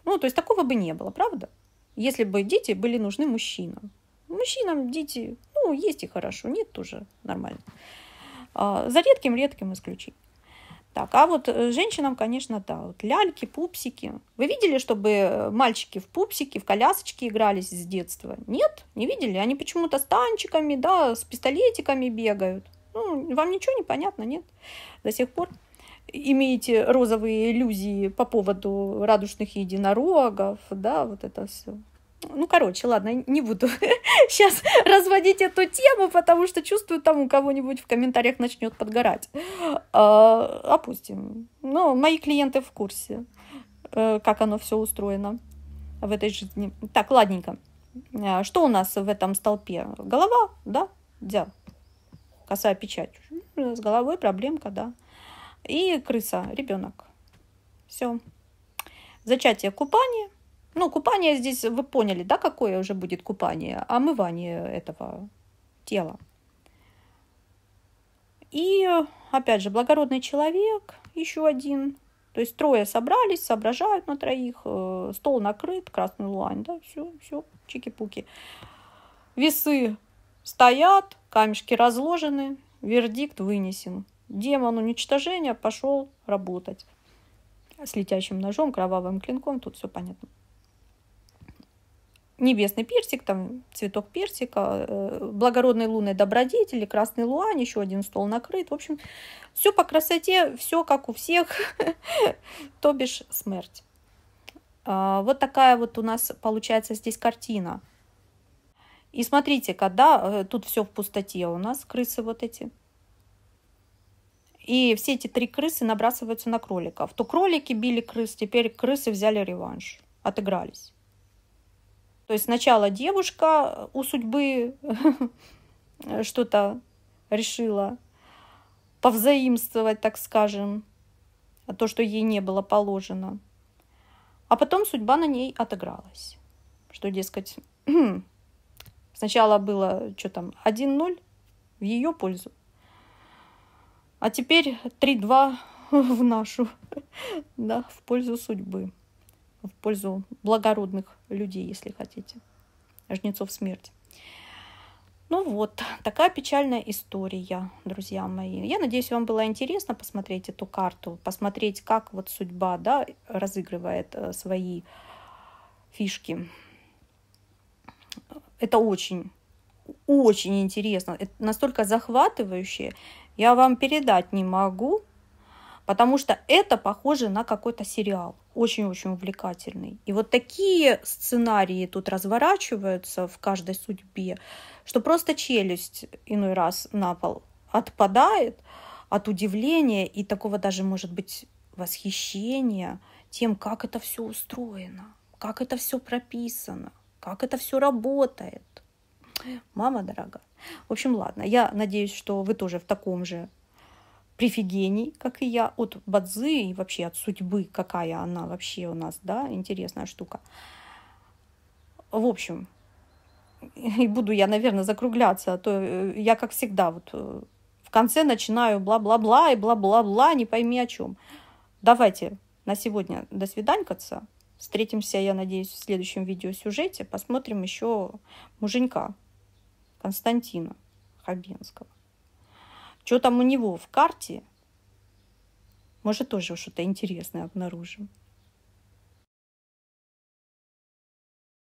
Ну, то есть такого бы не было, правда? Если бы дети были нужны мужчинам. Мужчинам дети, ну, есть и хорошо, нет, тоже нормально. А, за редким-редким исключением. Так, а вот э, женщинам, конечно, да, вот ляльки, пупсики. Вы видели, чтобы мальчики в пупсики, в колясочки игрались с детства? Нет, не видели. Они почему-то с танчиками, да, с пистолетиками бегают. Ну, вам ничего не понятно, нет? До сих пор имеете розовые иллюзии по поводу радужных единорогов, да, вот это все. Ну, короче, ладно, не буду сейчас разводить эту тему, потому что чувствую, там у кого-нибудь в комментариях начнет подгорать. А, опустим. Но ну, мои клиенты в курсе, э, как оно все устроено в этой жизни. Так, ладненько. А, что у нас в этом столпе? Голова, да? Взял. Косая печать. Ну, с головой проблемка, да. И крыса, ребенок. Все. Зачатие купания – ну, купание здесь, вы поняли, да, какое уже будет купание? Омывание этого тела. И, опять же, благородный человек, еще один. То есть трое собрались, соображают на троих, э, стол накрыт, красный луань, да, все, все, чики-пуки. Весы стоят, камешки разложены, вердикт вынесен. Демон уничтожения пошел работать. С летящим ножом, кровавым клинком, тут все понятно небесный персик, там цветок персика, э, благородные лунные добродетели, красный луань, еще один стол накрыт. В общем, все по красоте, все как у всех, то бишь смерть. А, вот такая вот у нас получается здесь картина. И смотрите, когда э, тут все в пустоте у нас, крысы вот эти. И все эти три крысы набрасываются на кроликов. То кролики били крыс, теперь крысы взяли реванш, отыгрались. То есть сначала девушка у судьбы что-то решила повзаимствовать, так скажем, то, что ей не было положено. А потом судьба на ней отыгралась. Что, дескать, сначала было, что там, 1-0 в ее пользу, а теперь 3-2 в нашу, да, в пользу судьбы в пользу благородных людей, если хотите, жнецов смерти. Ну вот, такая печальная история, друзья мои. Я надеюсь, вам было интересно посмотреть эту карту, посмотреть, как вот судьба да, разыгрывает э, свои фишки. Это очень, очень интересно, это настолько захватывающе. Я вам передать не могу, потому что это похоже на какой-то сериал очень-очень увлекательный. И вот такие сценарии тут разворачиваются в каждой судьбе, что просто челюсть иной раз на пол отпадает от удивления и такого даже, может быть, восхищения тем, как это все устроено, как это все прописано, как это все работает. Мама дорогая. В общем, ладно, я надеюсь, что вы тоже в таком же прифигений, как и я, от бадзы и вообще от судьбы, какая она вообще у нас, да, интересная штука. В общем, и буду я, наверное, закругляться, а то э, я, как всегда, вот э, в конце начинаю бла-бла-бла и бла-бла-бла, не пойми о чем. Давайте на сегодня до свиданькаться. Встретимся, я надеюсь, в следующем видеосюжете. Посмотрим еще муженька Константина Хабенского. Что там у него в карте? Может, тоже что-то интересное обнаружим.